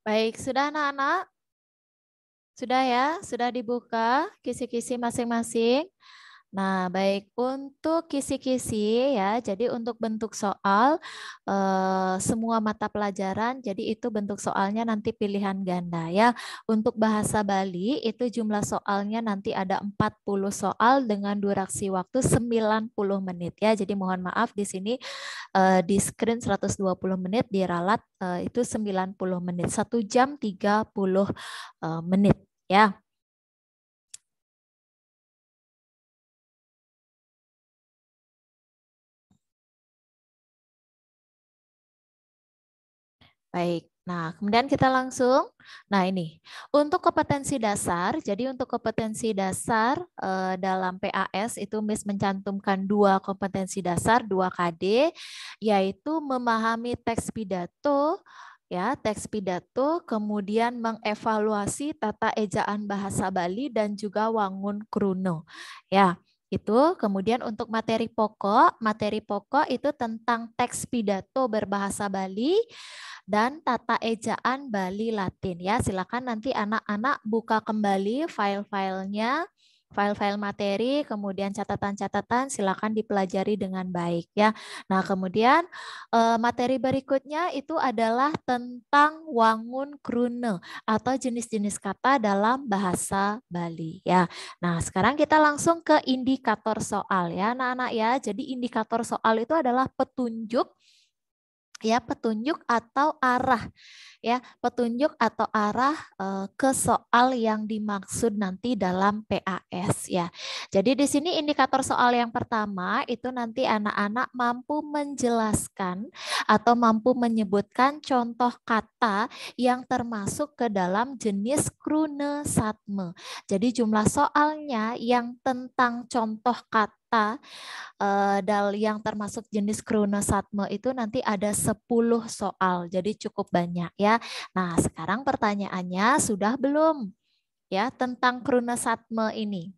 Baik, sudah anak-anak? Sudah ya? Sudah dibuka kisi-kisi masing-masing? Nah, baik untuk kisi-kisi ya. Jadi untuk bentuk soal eh, semua mata pelajaran, jadi itu bentuk soalnya nanti pilihan ganda ya. Untuk bahasa Bali itu jumlah soalnya nanti ada 40 soal dengan durasi waktu 90 menit ya. Jadi mohon maaf di sini eh, di screen 120 menit di ralat eh, itu 90 menit, 1 jam 30 eh, menit ya. Baik. Nah, kemudian kita langsung. Nah, ini untuk kompetensi dasar. Jadi untuk kompetensi dasar eh, dalam PAS itu Miss mencantumkan dua kompetensi dasar, dua KD, yaitu memahami teks pidato, ya teks pidato, kemudian mengevaluasi tata ejaan bahasa Bali dan juga wangun kruno. Ya. Itu kemudian untuk materi pokok, materi pokok itu tentang teks pidato berbahasa Bali dan tata ejaan Bali Latin ya. Silakan nanti anak-anak buka kembali file-filenya file-file materi, kemudian catatan-catatan silakan dipelajari dengan baik ya. Nah, kemudian eh, materi berikutnya itu adalah tentang wangun krune atau jenis-jenis kata dalam bahasa Bali ya. Nah, sekarang kita langsung ke indikator soal ya anak-anak ya. Jadi indikator soal itu adalah petunjuk ya petunjuk atau arah ya petunjuk atau arah uh, ke soal yang dimaksud nanti dalam PAS ya. Jadi di sini indikator soal yang pertama itu nanti anak-anak mampu menjelaskan atau mampu menyebutkan contoh kata yang termasuk ke dalam jenis krune satme. Jadi jumlah soalnya yang tentang contoh kata eh, dal yang termasuk jenis kronosatme itu nanti ada 10 soal. Jadi cukup banyak ya. Nah, sekarang pertanyaannya sudah belum ya tentang satme ini?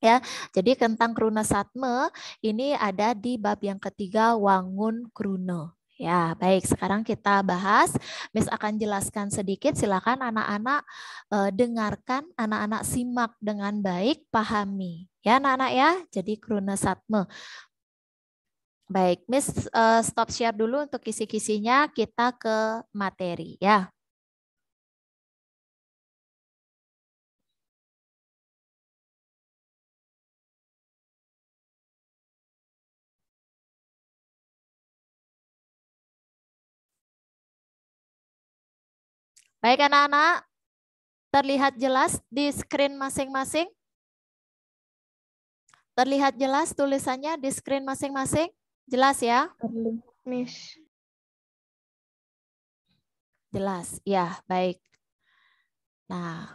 Ya, jadi tentang satme ini ada di bab yang ketiga wangun kruno. Ya, baik. Sekarang kita bahas. Miss akan jelaskan sedikit. Silakan anak-anak e, dengarkan, anak-anak simak dengan baik, pahami. Ya, anak-anak ya. Jadi satme. Baik, Miss uh, stop share dulu untuk kisi-kisinya, kita ke materi ya. Baik anak-anak, terlihat jelas di screen masing-masing? Terlihat jelas tulisannya di screen masing-masing? Jelas ya? Miss. Jelas, ya baik. Nah,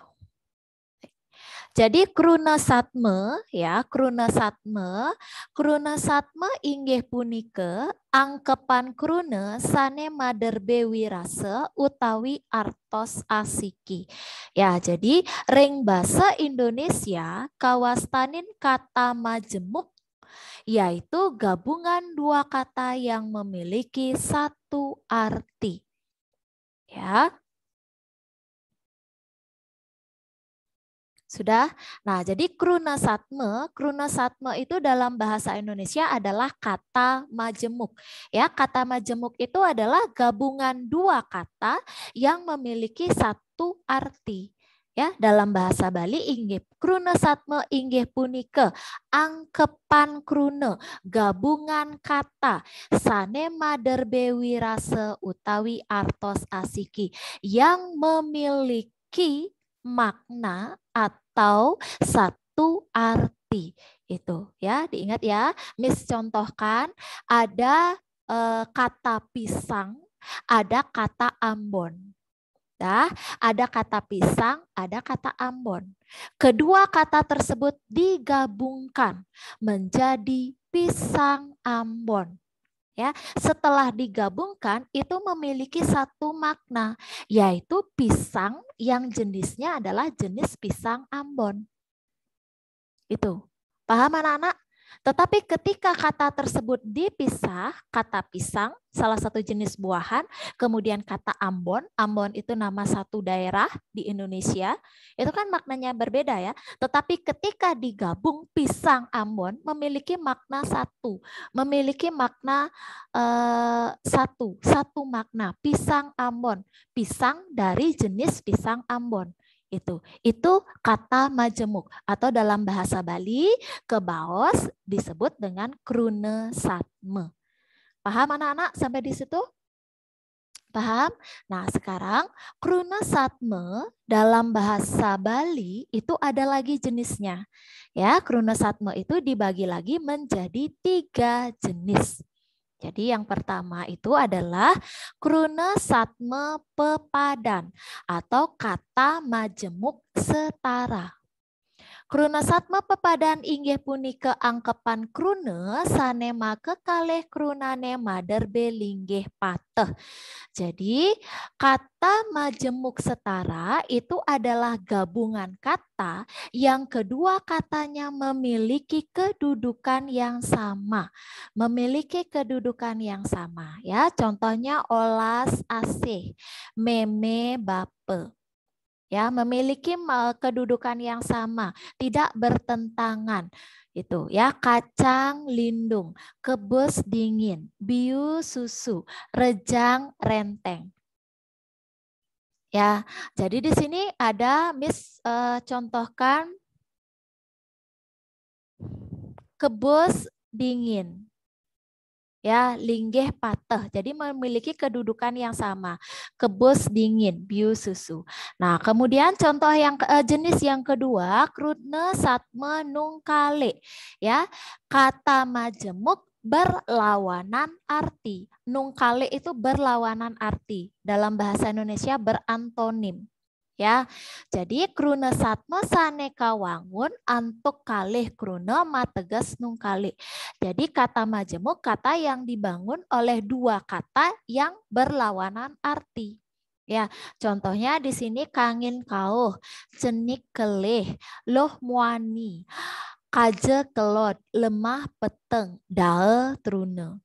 jadi kruna satme ya, kruna satme, kruna satme inggih punike angkepan krune sane mader bewirase utawi artos asiki. Ya, jadi ring basa Indonesia kawastanin kata majemuk yaitu gabungan dua kata yang memiliki satu arti. Ya. Sudah? Nah, jadi kruna satme, kruna satme itu dalam bahasa Indonesia adalah kata majemuk. Ya, kata majemuk itu adalah gabungan dua kata yang memiliki satu arti. Ya, dalam bahasa Bali inggih krune satme inggih punike angkepan krune gabungan kata sane maderbewirase utawi artos asiki yang memiliki makna atau satu arti itu ya diingat ya Miss contohkan ada e, kata pisang ada kata Ambon Nah, ada kata pisang, ada kata Ambon. Kedua kata tersebut digabungkan menjadi pisang Ambon. Ya, setelah digabungkan itu memiliki satu makna yaitu pisang yang jenisnya adalah jenis pisang Ambon. Itu. Paham anak-anak? Tetapi ketika kata tersebut dipisah, kata pisang, salah satu jenis buahan, kemudian kata Ambon, Ambon itu nama satu daerah di Indonesia, itu kan maknanya berbeda ya. Tetapi ketika digabung pisang Ambon memiliki makna satu, memiliki makna eh, satu, satu makna pisang Ambon, pisang dari jenis pisang Ambon itu. Itu kata majemuk atau dalam bahasa Bali kebaos disebut dengan krune satme. Paham anak-anak sampai di situ? Paham? Nah, sekarang krune satme dalam bahasa Bali itu ada lagi jenisnya. Ya, krune satme itu dibagi lagi menjadi tiga jenis. Jadi yang pertama itu adalah krune satme pepadan atau kata majemuk setara. Kruna satma pepadan inggih punika angkepan kruna sanema kekalih krunane mader belinggih pateh. Jadi kata majemuk setara itu adalah gabungan kata yang kedua katanya memiliki kedudukan yang sama. Memiliki kedudukan yang sama ya. Contohnya olas asih, meme bape ya memiliki eh, kedudukan yang sama, tidak bertentangan itu ya kacang lindung, kebus dingin, biu susu, rejang renteng. Ya, jadi di sini ada mis uh, eh, contohkan kebus dingin ya linggih patah jadi memiliki kedudukan yang sama kebus dingin biu susu nah kemudian contoh yang eh, jenis yang kedua krutne satme nungkale ya kata majemuk berlawanan arti nungkale itu berlawanan arti dalam bahasa Indonesia berantonim ya. Jadi krune satma saneka wangun antuk kalih krune mateges nung kali. Jadi kata majemuk kata yang dibangun oleh dua kata yang berlawanan arti. Ya, contohnya di sini kangin kauh, cenik keleh loh muani, kaje kelot, lemah peteng, dal trune.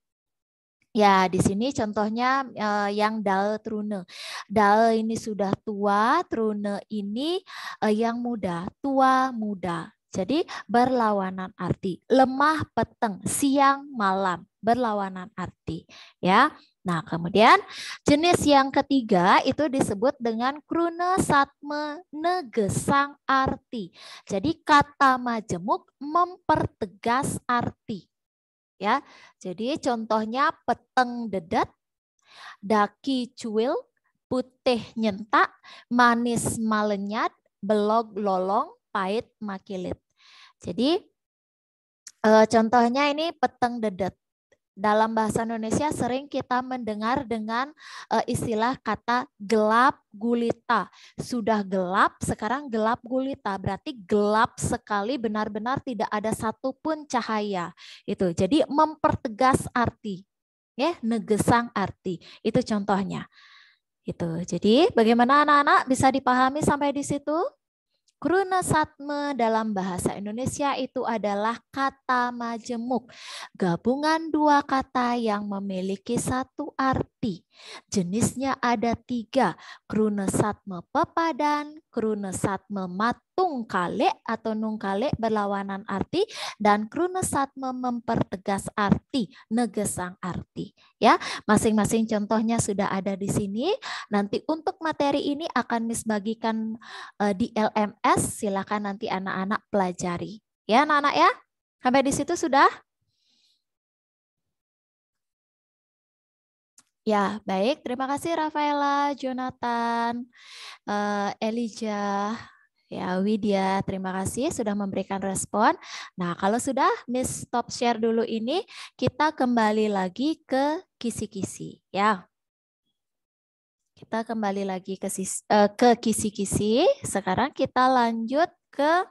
Ya, di sini contohnya uh, yang dal trune. Dal ini sudah tua, trune ini uh, yang muda, tua muda. Jadi berlawanan arti. Lemah peteng, siang malam berlawanan arti, ya. Nah, kemudian jenis yang ketiga itu disebut dengan krune satme negesang arti. Jadi kata majemuk mempertegas arti ya. Jadi contohnya peteng dedet, daki cuil, putih nyentak, manis malenyat, belog lolong, pahit makilit. Jadi eh, contohnya ini peteng dedet dalam bahasa Indonesia sering kita mendengar dengan eh, istilah kata gelap gulita. Sudah gelap, sekarang gelap gulita. Berarti gelap sekali benar-benar tidak ada satu pun cahaya. Itu. Jadi mempertegas arti. Ya, negesang arti. Itu contohnya. Itu. Jadi bagaimana anak-anak bisa dipahami sampai di situ? Kruna satme dalam bahasa Indonesia itu adalah kata majemuk, gabungan dua kata yang memiliki satu arti sakti. Jenisnya ada tiga, Krunasatme pepadan, Krunasatme matung kale atau nung kale berlawanan arti, dan Krunasatme mempertegas arti, negesang arti. Ya, Masing-masing contohnya sudah ada di sini. Nanti untuk materi ini akan misbagikan eh, di LMS, silakan nanti anak-anak pelajari. Ya anak-anak ya, sampai di situ sudah? Ya, baik. Terima kasih Rafaela, Jonathan, eh, Elijah, Ya, Widya, terima kasih sudah memberikan respon. Nah, kalau sudah, Miss stop share dulu ini, kita kembali lagi ke kisi-kisi, ya. Kita kembali lagi ke, uh, ke kisi-kisi. Sekarang kita lanjut ke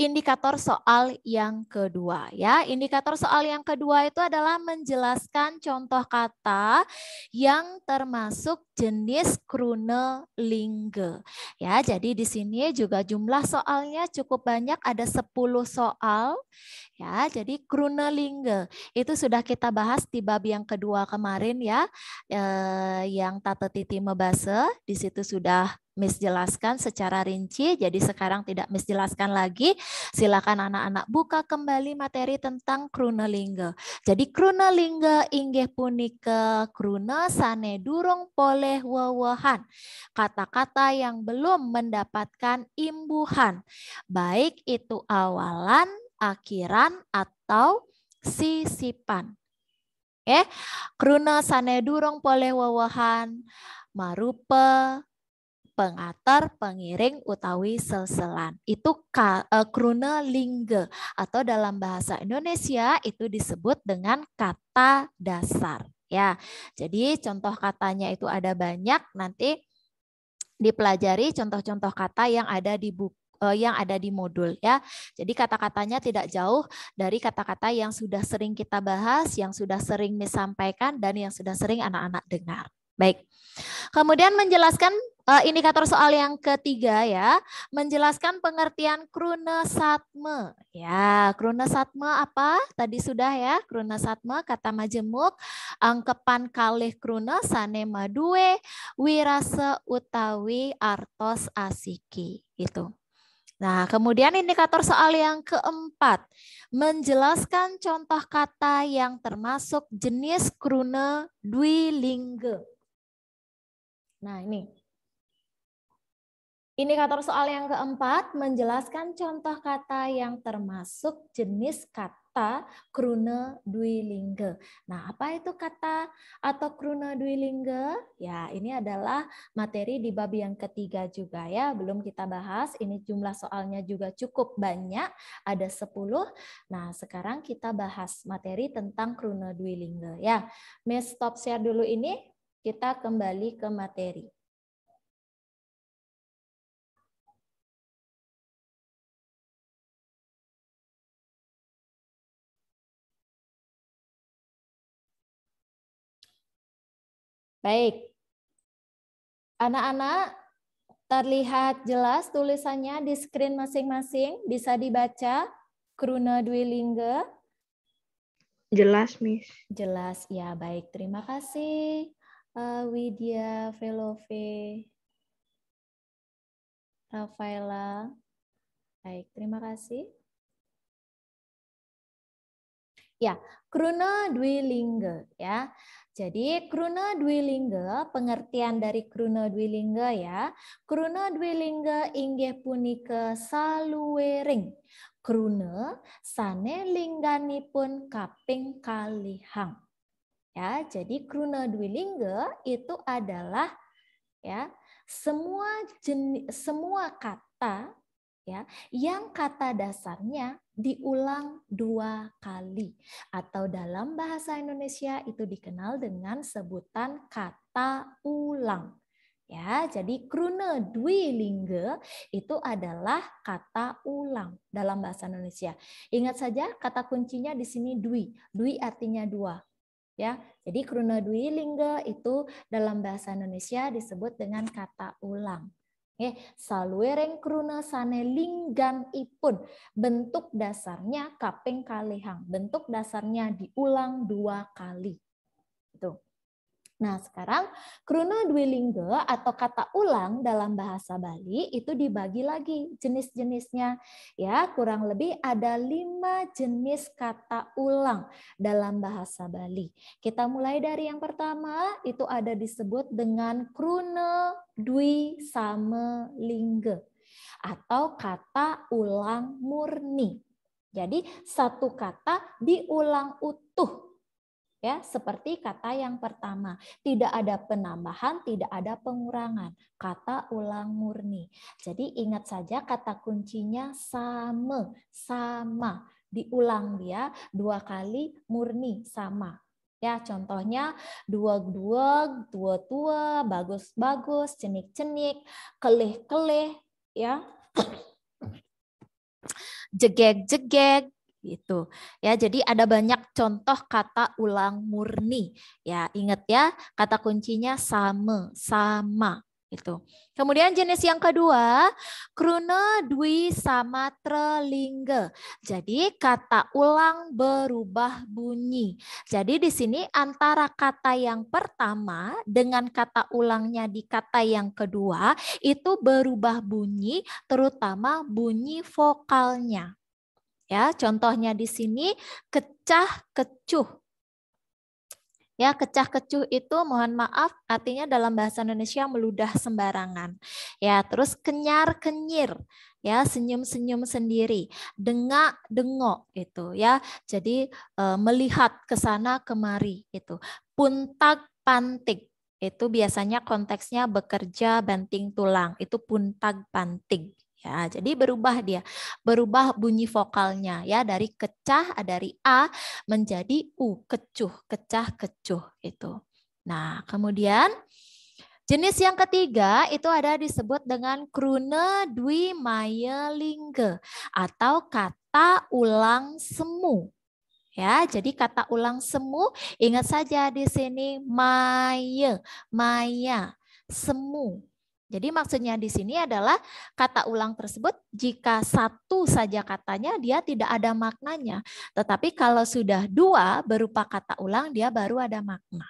indikator soal yang kedua ya. Indikator soal yang kedua itu adalah menjelaskan contoh kata yang termasuk jenis Krunelinge. Ya, jadi di sini juga jumlah soalnya cukup banyak ada 10 soal. Ya, jadi Krunelinge itu sudah kita bahas di bab yang kedua kemarin ya. Eh, yang tata titi mebase di situ sudah misjelaskan secara rinci. Jadi sekarang tidak misjelaskan lagi. Silakan anak-anak buka kembali materi tentang Krunelinge. Jadi Krunelinge inggih punika Krune sane durung pol oleh wewehan, kata-kata yang belum mendapatkan imbuhan, baik itu awalan, akhiran, atau sisipan. Oke, kruna sane durung poleh wewehan, marupe, pengatar, pengiring, utawi selselan. Itu e, kruna lingga atau dalam bahasa Indonesia itu disebut dengan kata dasar. Ya, jadi contoh katanya itu ada banyak. Nanti dipelajari contoh-contoh kata yang ada di buku eh, yang ada di modul ya. Jadi kata-katanya tidak jauh dari kata-kata yang sudah sering kita bahas, yang sudah sering disampaikan dan yang sudah sering anak-anak dengar. Baik. Kemudian menjelaskan uh, indikator soal yang ketiga ya, menjelaskan pengertian krunesatme. Ya, krunesatme apa? Tadi sudah ya, krunesatme kata majemuk, angkepan kalih krune sanema duwe, wirase utawi artos asiki. Itu. Nah, kemudian indikator soal yang keempat, menjelaskan contoh kata yang termasuk jenis krune dwilingge. Nah, ini Indikator soal yang keempat menjelaskan contoh kata yang termasuk jenis kata krune duilingge. Nah, apa itu kata atau krune duilingge? Ya, ini adalah materi di bab yang ketiga juga ya, belum kita bahas. Ini jumlah soalnya juga cukup banyak, ada 10. Nah, sekarang kita bahas materi tentang krune duilingge ya. Mes stop share dulu ini, kita kembali ke materi. Baik. Anak-anak, terlihat jelas tulisannya di screen masing-masing, bisa dibaca Kruna dwilingga, Jelas, Miss. Jelas, ya baik. Terima kasih uh, Widya Velove. Rafaela. Baik, terima kasih. Ya, kruna dwilingga ya. Jadi kruna dwilingga, pengertian dari kruna dwilingga ya. Kruna dwilingga inggih punika saluwering. Kruna sane pun kaping kalihang. Ya, jadi kruna dwilingga itu adalah ya semua jenis, semua kata ya yang kata dasarnya diulang dua kali atau dalam bahasa Indonesia itu dikenal dengan sebutan kata ulang ya jadi krune lingga itu adalah kata ulang dalam bahasa Indonesia ingat saja kata kuncinya di sini dwi dwi artinya dua ya. Jadi krune dwi lingga itu dalam bahasa Indonesia disebut dengan kata ulang. Eh, kruna sane linggan ipun bentuk dasarnya kaping kalehang Bentuk dasarnya diulang dua kali. Tuh. Nah, sekarang kruna dwilingga atau kata ulang dalam bahasa Bali itu dibagi lagi jenis-jenisnya. Ya, kurang lebih ada lima jenis kata ulang dalam bahasa Bali. Kita mulai dari yang pertama, itu ada disebut dengan kruna dwi sama lingga atau kata ulang murni. Jadi satu kata diulang utuh ya seperti kata yang pertama tidak ada penambahan tidak ada pengurangan kata ulang murni jadi ingat saja kata kuncinya sama sama diulang dia ya, dua kali murni sama ya contohnya dua dua tua tua bagus bagus cenik cenik keleh keleh ya *coughs* jegek jegek gitu ya jadi ada banyak contoh kata ulang murni ya ingat ya kata kuncinya sama sama itu kemudian jenis yang kedua krune dwi sama trelingge jadi kata ulang berubah bunyi jadi di sini antara kata yang pertama dengan kata ulangnya di kata yang kedua itu berubah bunyi terutama bunyi vokalnya Ya, contohnya di sini kecah kecuh. Ya, kecah kecuh itu mohon maaf artinya dalam bahasa Indonesia meludah sembarangan. Ya, terus kenyar kenyir ya senyum-senyum sendiri, dengak dengok itu ya. Jadi e, melihat ke sana kemari itu. Puntak pantik itu biasanya konteksnya bekerja banting tulang, itu puntak panting Ya, jadi berubah dia, berubah bunyi vokalnya ya dari kecah eh, dari a menjadi u, kecuh, kecah, kecuh itu. Nah, kemudian jenis yang ketiga itu ada disebut dengan krune dwi mayelinge atau kata ulang semu. Ya, jadi kata ulang semu ingat saja di sini maya maya, semu jadi maksudnya di sini adalah kata ulang tersebut jika satu saja katanya dia tidak ada maknanya. Tetapi kalau sudah dua berupa kata ulang dia baru ada makna.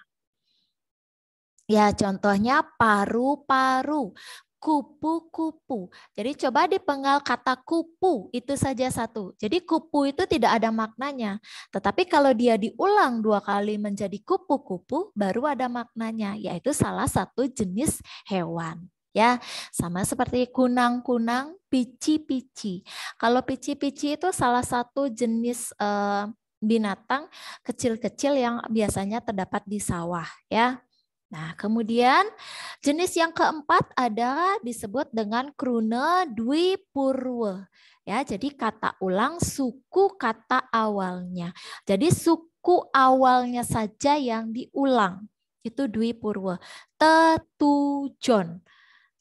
Ya contohnya paru-paru, kupu-kupu. Jadi coba dipenggal kata kupu itu saja satu. Jadi kupu itu tidak ada maknanya. Tetapi kalau dia diulang dua kali menjadi kupu-kupu baru ada maknanya yaitu salah satu jenis hewan ya sama seperti kunang-kunang, pici-pici. Kalau pici-pici itu salah satu jenis uh, binatang kecil-kecil yang biasanya terdapat di sawah ya. Nah, kemudian jenis yang keempat ada disebut dengan krune dwi purwe. Ya, jadi kata ulang suku kata awalnya. Jadi suku awalnya saja yang diulang. Itu dwi purwe. Tetujon.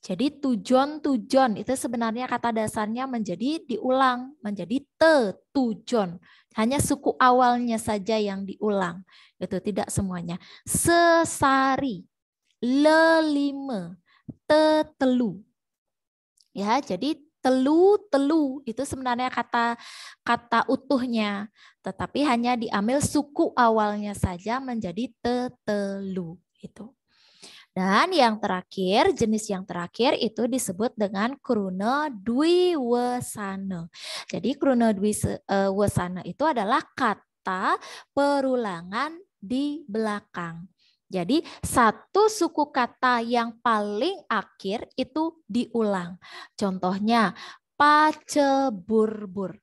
Jadi tujon-tujon itu sebenarnya kata dasarnya menjadi diulang, menjadi te tujon Hanya suku awalnya saja yang diulang. Itu tidak semuanya. Sesari, lima te telu. Ya, jadi telu telu itu sebenarnya kata kata utuhnya, tetapi hanya diambil suku awalnya saja menjadi te telu itu. Dan yang terakhir, jenis yang terakhir itu disebut dengan dwi wesana. Jadi dwi eh, wesana itu adalah kata perulangan di belakang. Jadi satu suku kata yang paling akhir itu diulang. Contohnya burbur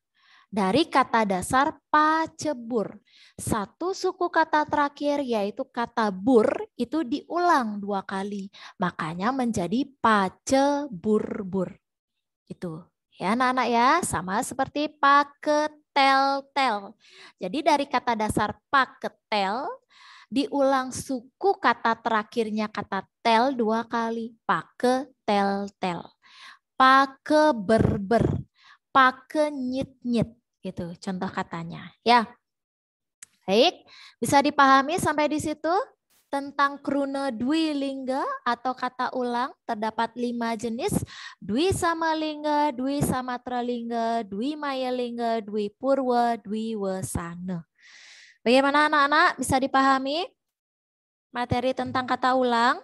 dari kata dasar pacebur. Satu suku kata terakhir yaitu kata bur itu diulang dua kali. Makanya menjadi paceburbur. Itu ya anak-anak ya. Sama seperti paketel-tel. Jadi dari kata dasar paketel diulang suku kata terakhirnya kata tel dua kali. Paketel-tel. Pakeberber pakai nyit-nyit gitu contoh katanya ya. Baik, bisa dipahami sampai di situ? tentang kruna dwi lingga atau kata ulang terdapat lima jenis dwi sama lingga, dwi sama tralingga, dwi maya lingga, dwi purwa, dwi wesana. Bagaimana anak-anak bisa dipahami materi tentang kata ulang?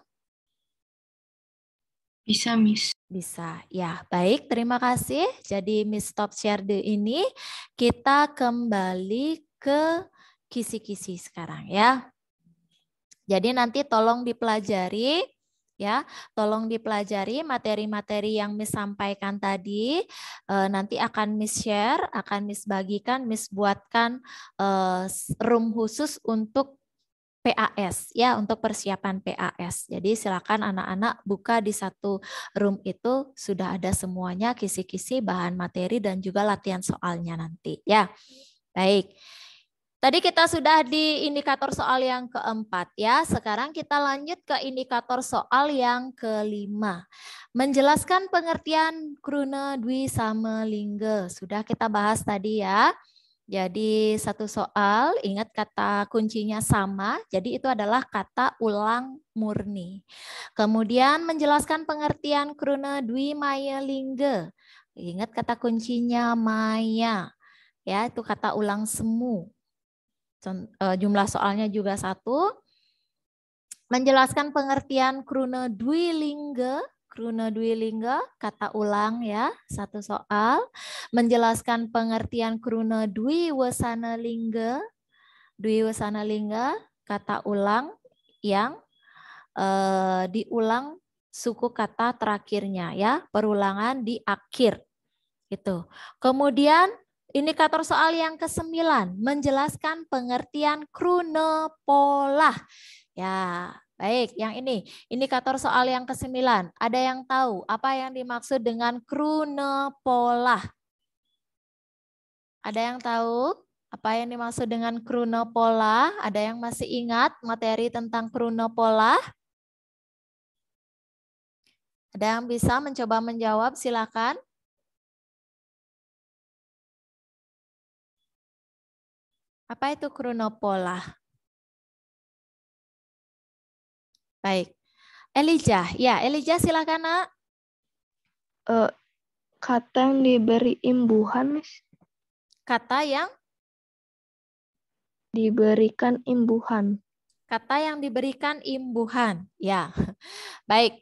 Bisa, Miss. Bisa. Ya, baik. Terima kasih. Jadi, Miss Top Share di ini kita kembali ke kisi-kisi sekarang ya. Jadi nanti tolong dipelajari ya, tolong dipelajari materi-materi yang Miss sampaikan tadi. E, nanti akan Miss share, akan Miss bagikan, Miss buatkan e, room khusus untuk PAS ya untuk persiapan PAS. Jadi silakan anak-anak buka di satu room itu sudah ada semuanya kisi-kisi bahan materi dan juga latihan soalnya nanti ya. Baik. Tadi kita sudah di indikator soal yang keempat ya. Sekarang kita lanjut ke indikator soal yang kelima. Menjelaskan pengertian krune dwi sama lingga. Sudah kita bahas tadi ya. Jadi satu soal, ingat kata kuncinya sama, jadi itu adalah kata ulang murni. Kemudian menjelaskan pengertian Krune Dwi Maya Lingge. Ingat kata kuncinya Maya. Ya, itu kata ulang semu. E, jumlah soalnya juga satu. Menjelaskan pengertian Krune Dwi Lingge Kruna Dwi Lingga, kata ulang ya, satu soal. Menjelaskan pengertian Kruna Dwi Wasana Lingga, Dwi Wasana Lingga, kata ulang yang uh, diulang suku kata terakhirnya ya, perulangan di akhir. Itu. Kemudian Indikator soal yang ke-9 menjelaskan pengertian krune pola. Ya, Baik, yang ini. Indikator soal yang kesembilan. Ada yang tahu apa yang dimaksud dengan pola? Ada yang tahu apa yang dimaksud dengan pola? Ada yang masih ingat materi tentang pola? Ada yang bisa mencoba menjawab? Silakan. Apa itu pola? Baik. Elijah, ya Elijah silakan nak. Uh, kata yang diberi imbuhan, Miss. Kata yang? Diberikan imbuhan. Kata yang diberikan imbuhan, ya. *laughs* Baik.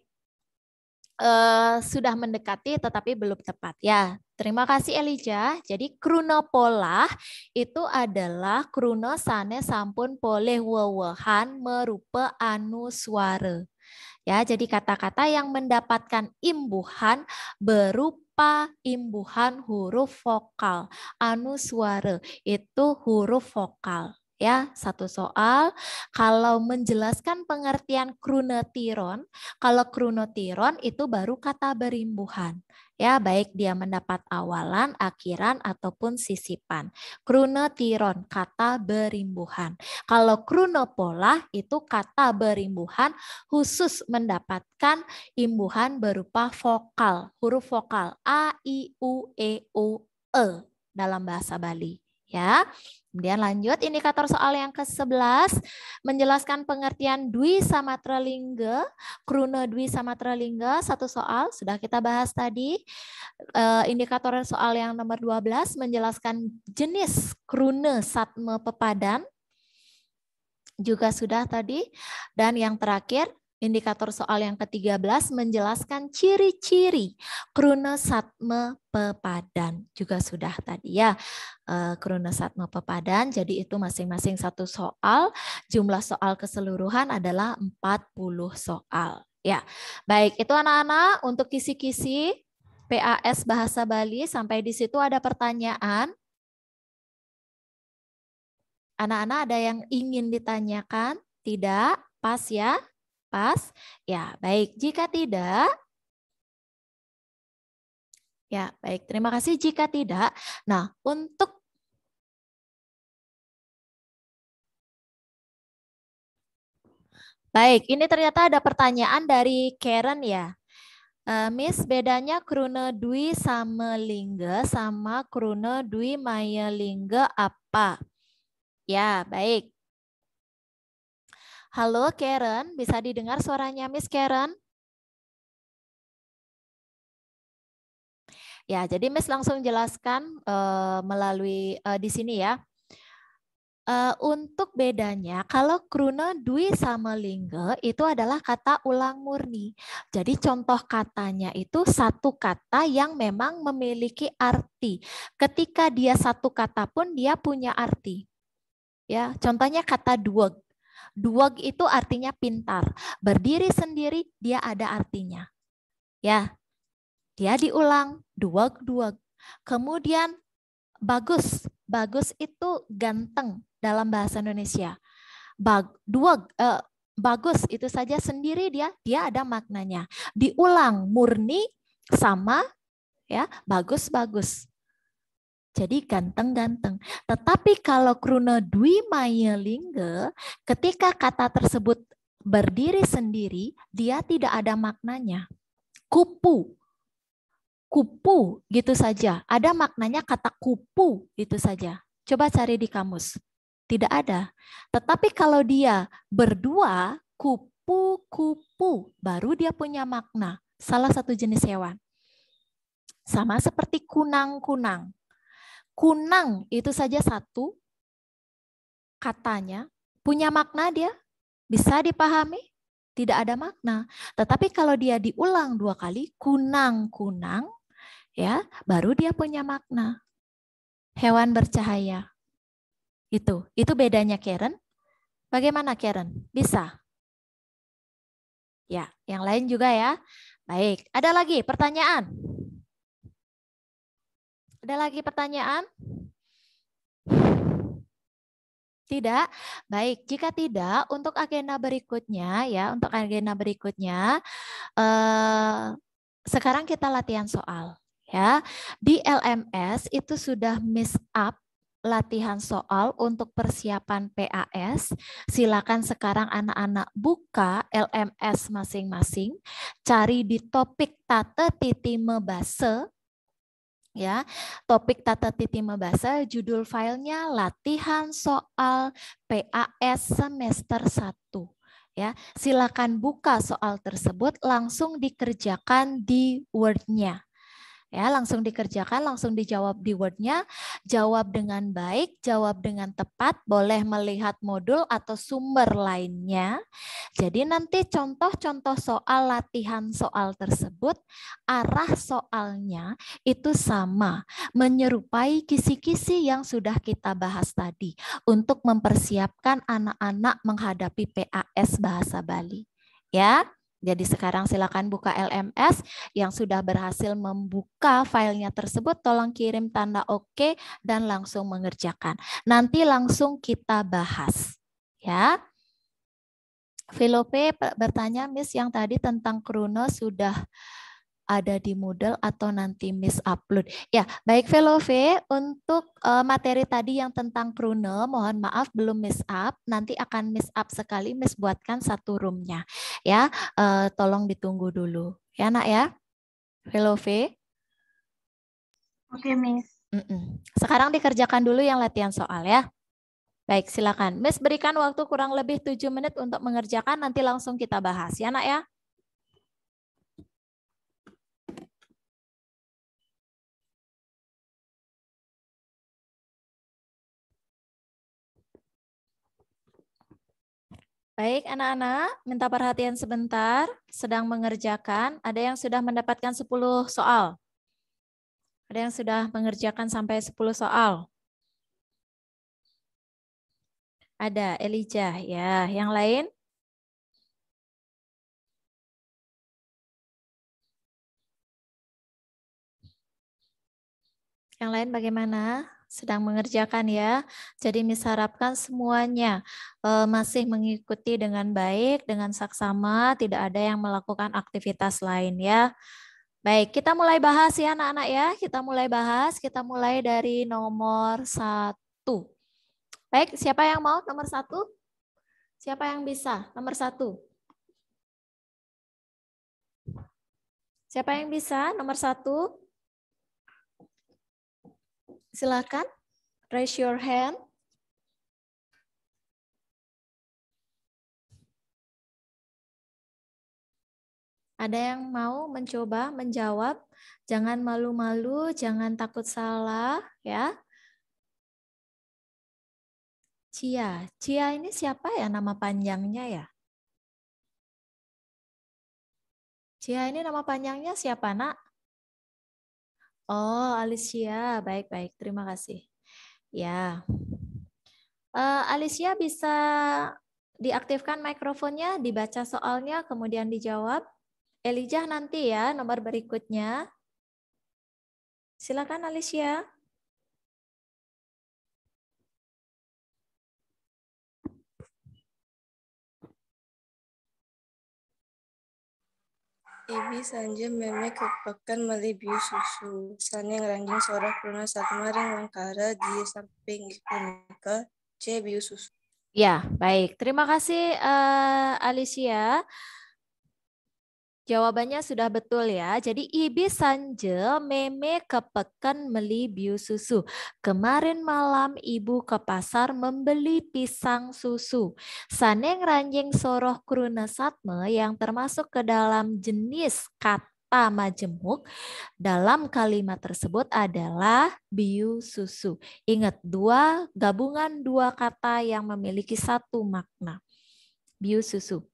Uh, sudah mendekati tetapi belum tepat, ya. Terima kasih Elijah. Jadi kruno pola itu adalah kruno sane sampun pole wewehan merupa anu suara. Ya, jadi kata-kata yang mendapatkan imbuhan berupa imbuhan huruf vokal. Anu suara itu huruf vokal ya satu soal kalau menjelaskan pengertian krunotiron kalau krunotiron itu baru kata berimbuhan ya baik dia mendapat awalan, akhiran ataupun sisipan. Tiron kata berimbuhan. Kalau Pola itu kata berimbuhan khusus mendapatkan imbuhan berupa vokal, huruf vokal a i u e o e dalam bahasa Bali ya. Kemudian lanjut indikator soal yang ke-11 menjelaskan pengertian dwi samatralingga lingga, dwi samatralingga lingga, satu soal sudah kita bahas tadi. Eh, indikator soal yang nomor 12 menjelaskan jenis krune satme pepadan juga sudah tadi dan yang terakhir Indikator soal yang ke-13 menjelaskan ciri-ciri kronosatme pepadan. Juga sudah tadi ya, eh, kronosatme pepadan. Jadi itu masing-masing satu soal, jumlah soal keseluruhan adalah 40 soal. Ya, baik itu anak-anak untuk kisi-kisi PAS Bahasa Bali sampai di situ ada pertanyaan. Anak-anak ada yang ingin ditanyakan? Tidak? Pas ya? Pas? Ya, baik. Jika tidak, Ya, baik. Terima kasih jika tidak. Nah, untuk Baik, ini ternyata ada pertanyaan dari Karen ya. Uh, Miss, bedanya Krone Dwi sama Lingga sama Krone Dwi Maya Lingga apa? Ya, baik. Halo Karen, bisa didengar suaranya Miss Karen? Ya, jadi Miss langsung jelaskan uh, melalui uh, di sini ya. Uh, untuk bedanya, kalau kruna dwi sama lingga itu adalah kata ulang murni. Jadi contoh katanya itu satu kata yang memang memiliki arti. Ketika dia satu kata pun dia punya arti. Ya, contohnya kata dweg. Duwag itu artinya pintar. Berdiri sendiri dia ada artinya. Ya. Dia diulang duwag-duwag. Kemudian bagus. Bagus itu ganteng dalam bahasa Indonesia. Bag, duwag, eh, bagus itu saja sendiri dia dia ada maknanya. Diulang murni sama ya bagus bagus jadi ganteng-ganteng. Tetapi kalau Kruno Dwi Maya Lingga, ketika kata tersebut berdiri sendiri, dia tidak ada maknanya. Kupu, kupu gitu saja. Ada maknanya kata kupu gitu saja. Coba cari di kamus. Tidak ada. Tetapi kalau dia berdua, kupu-kupu, baru dia punya makna. Salah satu jenis hewan. Sama seperti kunang-kunang kunang itu saja satu katanya punya makna dia bisa dipahami tidak ada makna tetapi kalau dia diulang dua kali kunang kunang ya baru dia punya makna hewan bercahaya itu itu bedanya Karen bagaimana Karen bisa ya yang lain juga ya baik ada lagi pertanyaan ada lagi pertanyaan? Tidak? Baik, jika tidak, untuk agenda berikutnya ya, untuk agenda berikutnya, eh, sekarang kita latihan soal ya. Di LMS itu sudah miss up latihan soal untuk persiapan PAS. Silakan sekarang anak-anak buka LMS masing-masing, cari di topik tata titi mebase ya topik tata titima bahasa judul filenya latihan soal PAS semester 1 ya silakan buka soal tersebut langsung dikerjakan di Word-nya ya langsung dikerjakan langsung dijawab di Wordnya jawab dengan baik jawab dengan tepat boleh melihat modul atau sumber lainnya jadi nanti contoh-contoh soal latihan soal tersebut arah soalnya itu sama menyerupai kisi-kisi yang sudah kita bahas tadi untuk mempersiapkan anak-anak menghadapi PAS bahasa Bali ya jadi sekarang silakan buka LMS yang sudah berhasil membuka filenya tersebut, tolong kirim tanda OK dan langsung mengerjakan. Nanti langsung kita bahas. Ya, Velope bertanya, Miss, yang tadi tentang Kruno sudah ada di Moodle atau nanti miss upload. Ya, baik Velove, untuk uh, materi tadi yang tentang Prune, mohon maaf belum miss up, nanti akan miss up sekali miss buatkan satu roomnya. Ya, uh, tolong ditunggu dulu. Ya nak ya, Velove. Oke miss. Mm -mm. Sekarang dikerjakan dulu yang latihan soal ya. Baik, silakan. Miss berikan waktu kurang lebih 7 menit untuk mengerjakan, nanti langsung kita bahas ya nak ya. Baik, anak-anak, minta perhatian sebentar. Sedang mengerjakan, ada yang sudah mendapatkan 10 soal. Ada yang sudah mengerjakan sampai 10 soal. Ada Elijah, ya. Yang lain? Yang lain bagaimana? sedang mengerjakan ya. Jadi misarapkan semuanya e, masih mengikuti dengan baik, dengan saksama, tidak ada yang melakukan aktivitas lain ya. Baik, kita mulai bahas ya anak-anak ya. Kita mulai bahas, kita mulai dari nomor satu. Baik, siapa yang mau nomor satu? Siapa yang bisa nomor satu? Siapa yang bisa nomor satu? Silakan raise your hand. Ada yang mau mencoba menjawab? Jangan malu-malu, jangan takut salah ya. Cia, Cia ini siapa ya nama panjangnya ya? Cia ini nama panjangnya siapa nak? Oh, Alicia. Baik-baik. Terima kasih. Ya. Uh, Alicia bisa diaktifkan mikrofonnya, dibaca soalnya, kemudian dijawab. Elijah nanti ya, nomor berikutnya. Silakan Alicia. Ibi sanje meme kepekan melebiu susu. Sane ngranjing sorak saat maring langkara di samping punika C biu susu. Ya, baik. Terima kasih uh, Alicia. Jawabannya sudah betul ya. Jadi ibi sanje meme kepeken meli beli biu susu. Kemarin malam ibu ke pasar membeli pisang susu. Saneng ranjing soroh kruna yang termasuk ke dalam jenis kata majemuk dalam kalimat tersebut adalah biu susu. Ingat dua gabungan dua kata yang memiliki satu makna. Biu susu.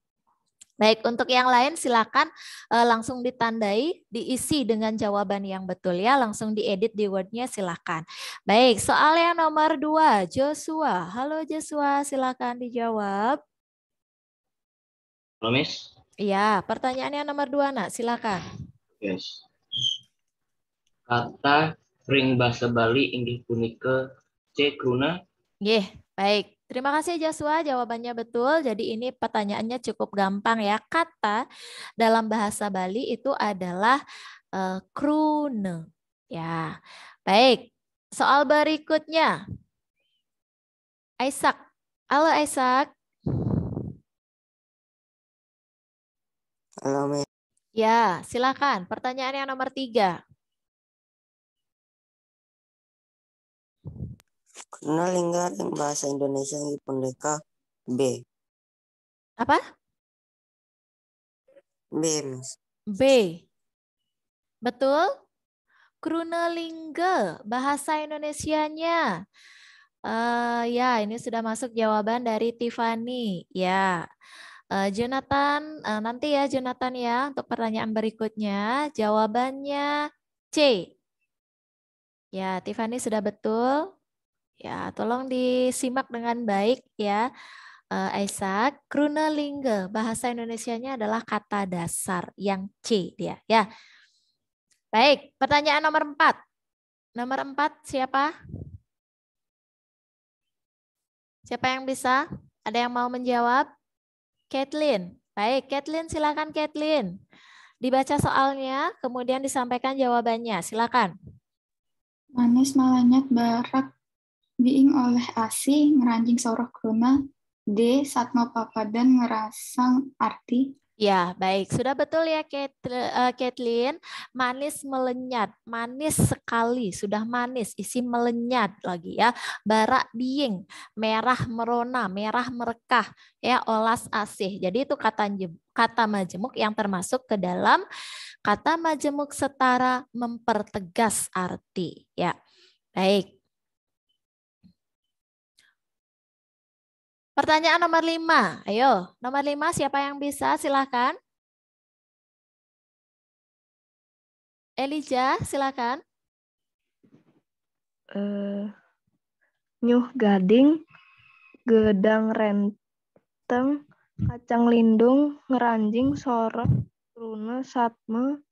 Baik, untuk yang lain silakan uh, langsung ditandai, diisi dengan jawaban yang betul ya, langsung diedit di Word-nya silakan. Baik, soal yang nomor dua, Joshua. Halo Joshua, silakan dijawab. Halo Miss. Iya, pertanyaannya nomor dua nak, silakan. Yes. Kata ring bahasa Bali inggih punika C kruna. Nggih, baik. Terima kasih Joshua, jawabannya betul. Jadi ini pertanyaannya cukup gampang ya. Kata dalam bahasa Bali itu adalah uh, krune. Ya, baik. Soal berikutnya. Isaac. Halo Isaac. Halo, Mi. Ya, silakan. Pertanyaan yang nomor tiga. Kenal lingga yang bahasa Indonesia yang dipendeka B. Apa? B, Miss. B. Betul? Krunelingge, bahasa Indonesianya. Uh, ya, ini sudah masuk jawaban dari Tiffany. Ya, uh, Jonathan, uh, nanti ya Jonathan ya untuk pertanyaan berikutnya. Jawabannya C. Ya, Tiffany sudah betul. Ya, tolong disimak dengan baik ya. Eh, Isaac, lingga bahasa Indonesia-nya adalah kata dasar yang C dia ya. Baik, pertanyaan nomor 4. Nomor 4 siapa? Siapa yang bisa? Ada yang mau menjawab? Kathleen. Baik, Kathleen silakan Kathleen. Dibaca soalnya, kemudian disampaikan jawabannya. Silakan. Manis malanyat barak Biing oleh asi ngeranjing soroh kruna D. papa dan ngerasang arti Ya, baik. Sudah betul ya, Kathleen. Eh, manis melenyat, manis sekali. Sudah manis, isi melenyat lagi ya. Barak biing, merah merona, merah merekah, ya olas asih. Jadi itu kata kata majemuk yang termasuk ke dalam kata majemuk setara mempertegas arti. Ya, baik. Pertanyaan nomor lima. Ayo, nomor lima siapa yang bisa? silakan Elijah, silakan. Uh, nyuh gading, gedang renteng, kacang lindung, ngeranjing, sorok, rune, satme,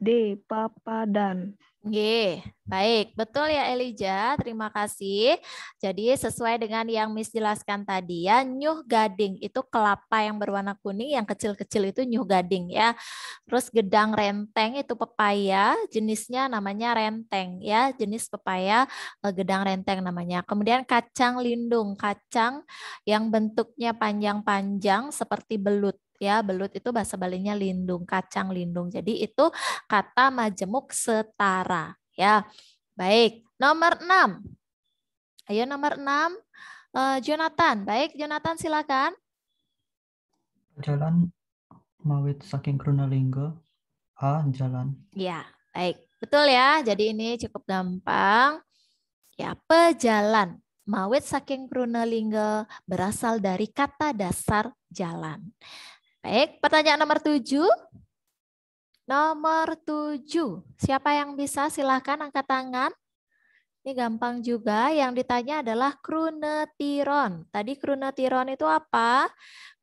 d papadan. Oke, baik. Betul ya Elijah, terima kasih. Jadi sesuai dengan yang Miss jelaskan tadi ya, nyuh gading itu kelapa yang berwarna kuning, yang kecil-kecil itu nyuh gading ya. Terus gedang renteng itu pepaya, jenisnya namanya renteng ya, jenis pepaya eh, gedang renteng namanya. Kemudian kacang lindung, kacang yang bentuknya panjang-panjang seperti belut ya belut itu bahasa Balinya lindung kacang lindung jadi itu kata majemuk setara ya baik nomor enam. ayo nomor enam, uh, Jonathan baik Jonathan silakan jalan mawit saking Krunalinga a jalan ya baik betul ya jadi ini cukup gampang ya pejalan mawit saking Krunalinga berasal dari kata dasar jalan Baik, pertanyaan nomor tujuh. Nomor tujuh, siapa yang bisa silahkan angkat tangan. Ini gampang juga, yang ditanya adalah krunetiron. Tadi krunetiron itu apa?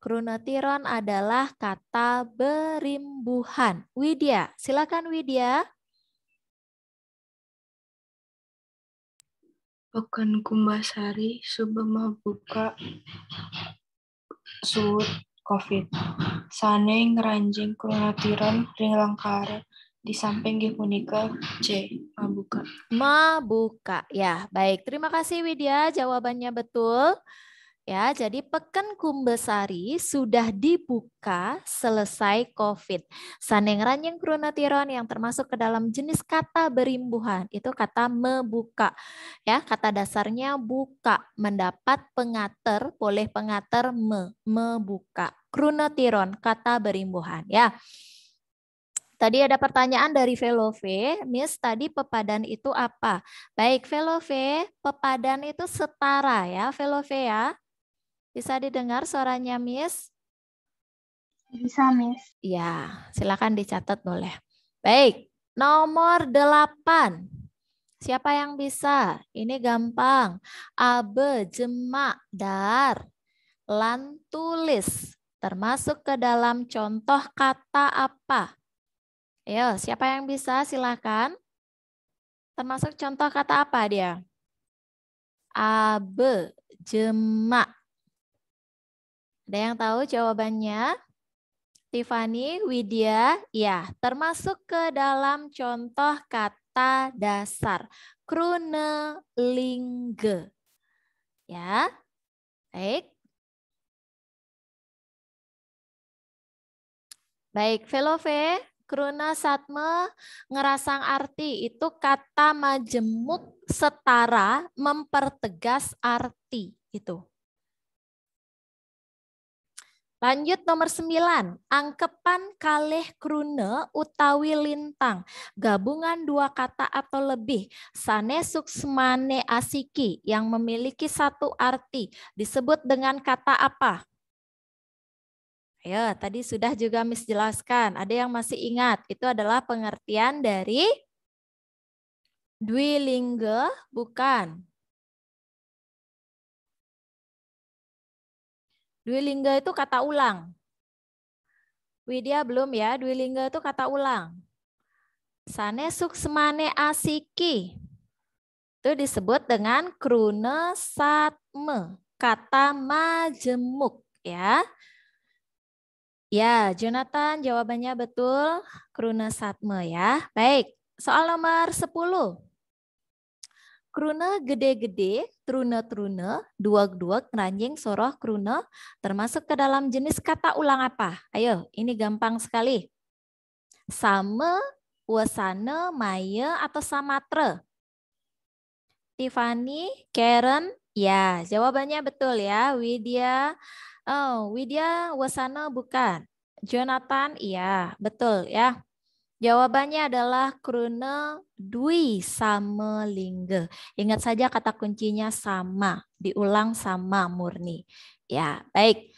Krunetiron adalah kata berimbuhan. Widya, silakan Widya. Bukan Kumbasari, sebelum Buka, suut, COVID. Sane ngeranjing krunatiran ring langkar di samping G punika C mabuka. Mabuka ya. Baik, terima kasih Widya jawabannya betul. Ya, jadi Pekan Kumbesari sudah dibuka selesai COVID. Saneng yang krunatiron yang termasuk ke dalam jenis kata berimbuhan, itu kata membuka. Ya, kata dasarnya buka, mendapat pengater, boleh pengater me, membuka. Krunatiron, kata berimbuhan. Ya, Tadi ada pertanyaan dari Velove, Miss, tadi pepadan itu apa? Baik, Velove, pepadan itu setara ya, Velove ya. Bisa didengar suaranya, Miss? Bisa, Miss. Ya, silakan dicatat boleh. Baik, nomor delapan. Siapa yang bisa? Ini gampang. Abe, jemak, dar, lan, tulis. Termasuk ke dalam contoh kata apa? Ayo, siapa yang bisa? Silakan. Termasuk contoh kata apa dia? Abe, jemak. Ada yang tahu jawabannya? Tiffany, Widya, ya, termasuk ke dalam contoh kata dasar. Krunelingge. Ya, baik. Baik, Velove, Kruna Satme, ngerasang arti itu kata majemuk setara mempertegas arti itu. Lanjut nomor 9, angkepan kalih krune utawi lintang. Gabungan dua kata atau lebih, sane suksmane asiki yang memiliki satu arti disebut dengan kata apa? Ya, tadi sudah juga Miss jelaskan. Ada yang masih ingat? Itu adalah pengertian dari Dwilingga, bukan. Dwi Lingga itu kata ulang. Widya belum ya, Dwi Lingga itu kata ulang. Sane suksmane asiki. Itu disebut dengan krune satme, kata majemuk ya. Ya, Jonathan jawabannya betul krune satme ya. Baik, soal nomor 10. Kruna gede-gede, trune-trune, dua-dua keranjing soroh, kruna, termasuk ke dalam jenis kata ulang apa? Ayo, ini gampang sekali. Sama, wasana, maya, atau samatra? Tiffany, Karen, ya jawabannya betul ya. Widya, oh Widya wasana bukan. Jonathan, iya betul ya. Jawabannya adalah Krune sama lingge. Ingat saja kata kuncinya sama, diulang sama murni. Ya, baik.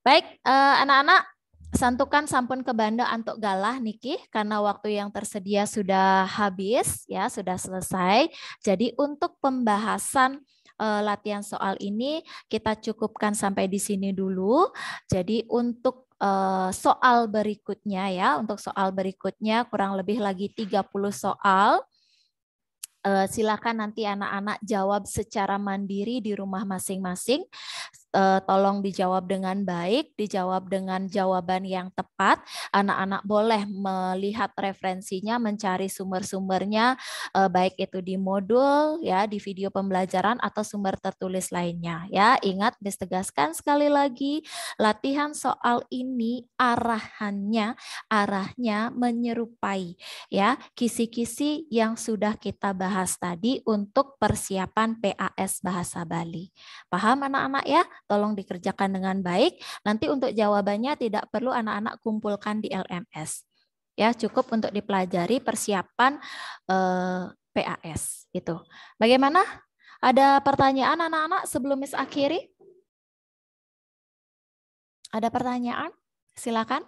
Baik, eh, anak-anak, eh, santukan sampun ke Banda antuk galah niki karena waktu yang tersedia sudah habis ya, sudah selesai. Jadi untuk pembahasan eh, latihan soal ini kita cukupkan sampai di sini dulu. Jadi untuk Eh, soal berikutnya ya. Untuk soal berikutnya kurang lebih lagi 30 soal. Eh, silakan nanti anak-anak jawab secara mandiri di rumah masing-masing uh, tolong dijawab dengan baik, dijawab dengan jawaban yang tepat. Anak-anak boleh melihat referensinya, mencari sumber-sumbernya, uh, baik itu di modul, ya, di video pembelajaran atau sumber tertulis lainnya. Ya, ingat, ditegaskan sekali lagi, latihan soal ini arahannya, arahnya menyerupai, ya, kisi-kisi yang sudah kita bahas tadi untuk persiapan PAS bahasa Bali. Paham anak-anak ya? tolong dikerjakan dengan baik. Nanti untuk jawabannya tidak perlu anak-anak kumpulkan di LMS. Ya, cukup untuk dipelajari persiapan eh, PAS itu. Bagaimana? Ada pertanyaan anak-anak sebelum Miss akhiri? Ada pertanyaan? Silakan.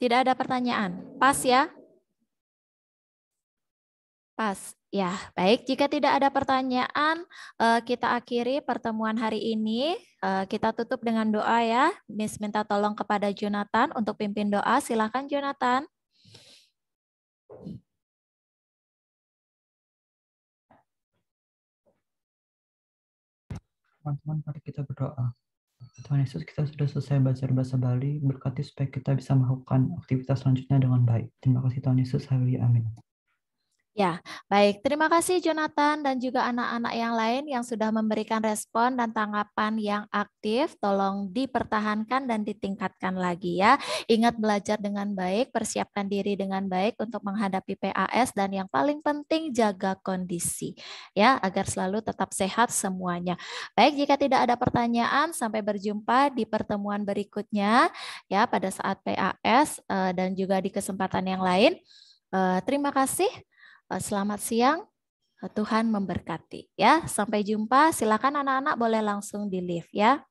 Tidak ada pertanyaan. Pas ya? Pas. Ya, baik. Jika tidak ada pertanyaan, eh, kita akhiri pertemuan hari ini. Eh, kita tutup dengan doa ya. Miss minta tolong kepada Jonathan untuk pimpin doa. Silakan Jonathan. Teman-teman, mari kita berdoa. Tuhan Yesus, kita sudah selesai belajar bahasa Bali. Berkati supaya kita bisa melakukan aktivitas selanjutnya dengan baik. Terima kasih Tuhan Yesus. Haleluya. Amin. Ya, baik. Terima kasih Jonathan dan juga anak-anak yang lain yang sudah memberikan respon dan tanggapan yang aktif. Tolong dipertahankan dan ditingkatkan lagi ya. Ingat belajar dengan baik, persiapkan diri dengan baik untuk menghadapi PAS dan yang paling penting jaga kondisi ya agar selalu tetap sehat semuanya. Baik, jika tidak ada pertanyaan sampai berjumpa di pertemuan berikutnya ya pada saat PAS eh, dan juga di kesempatan yang lain. Eh, terima kasih. Eh, selamat siang. Tuhan memberkati ya. Sampai jumpa. Silakan anak-anak boleh langsung di live ya.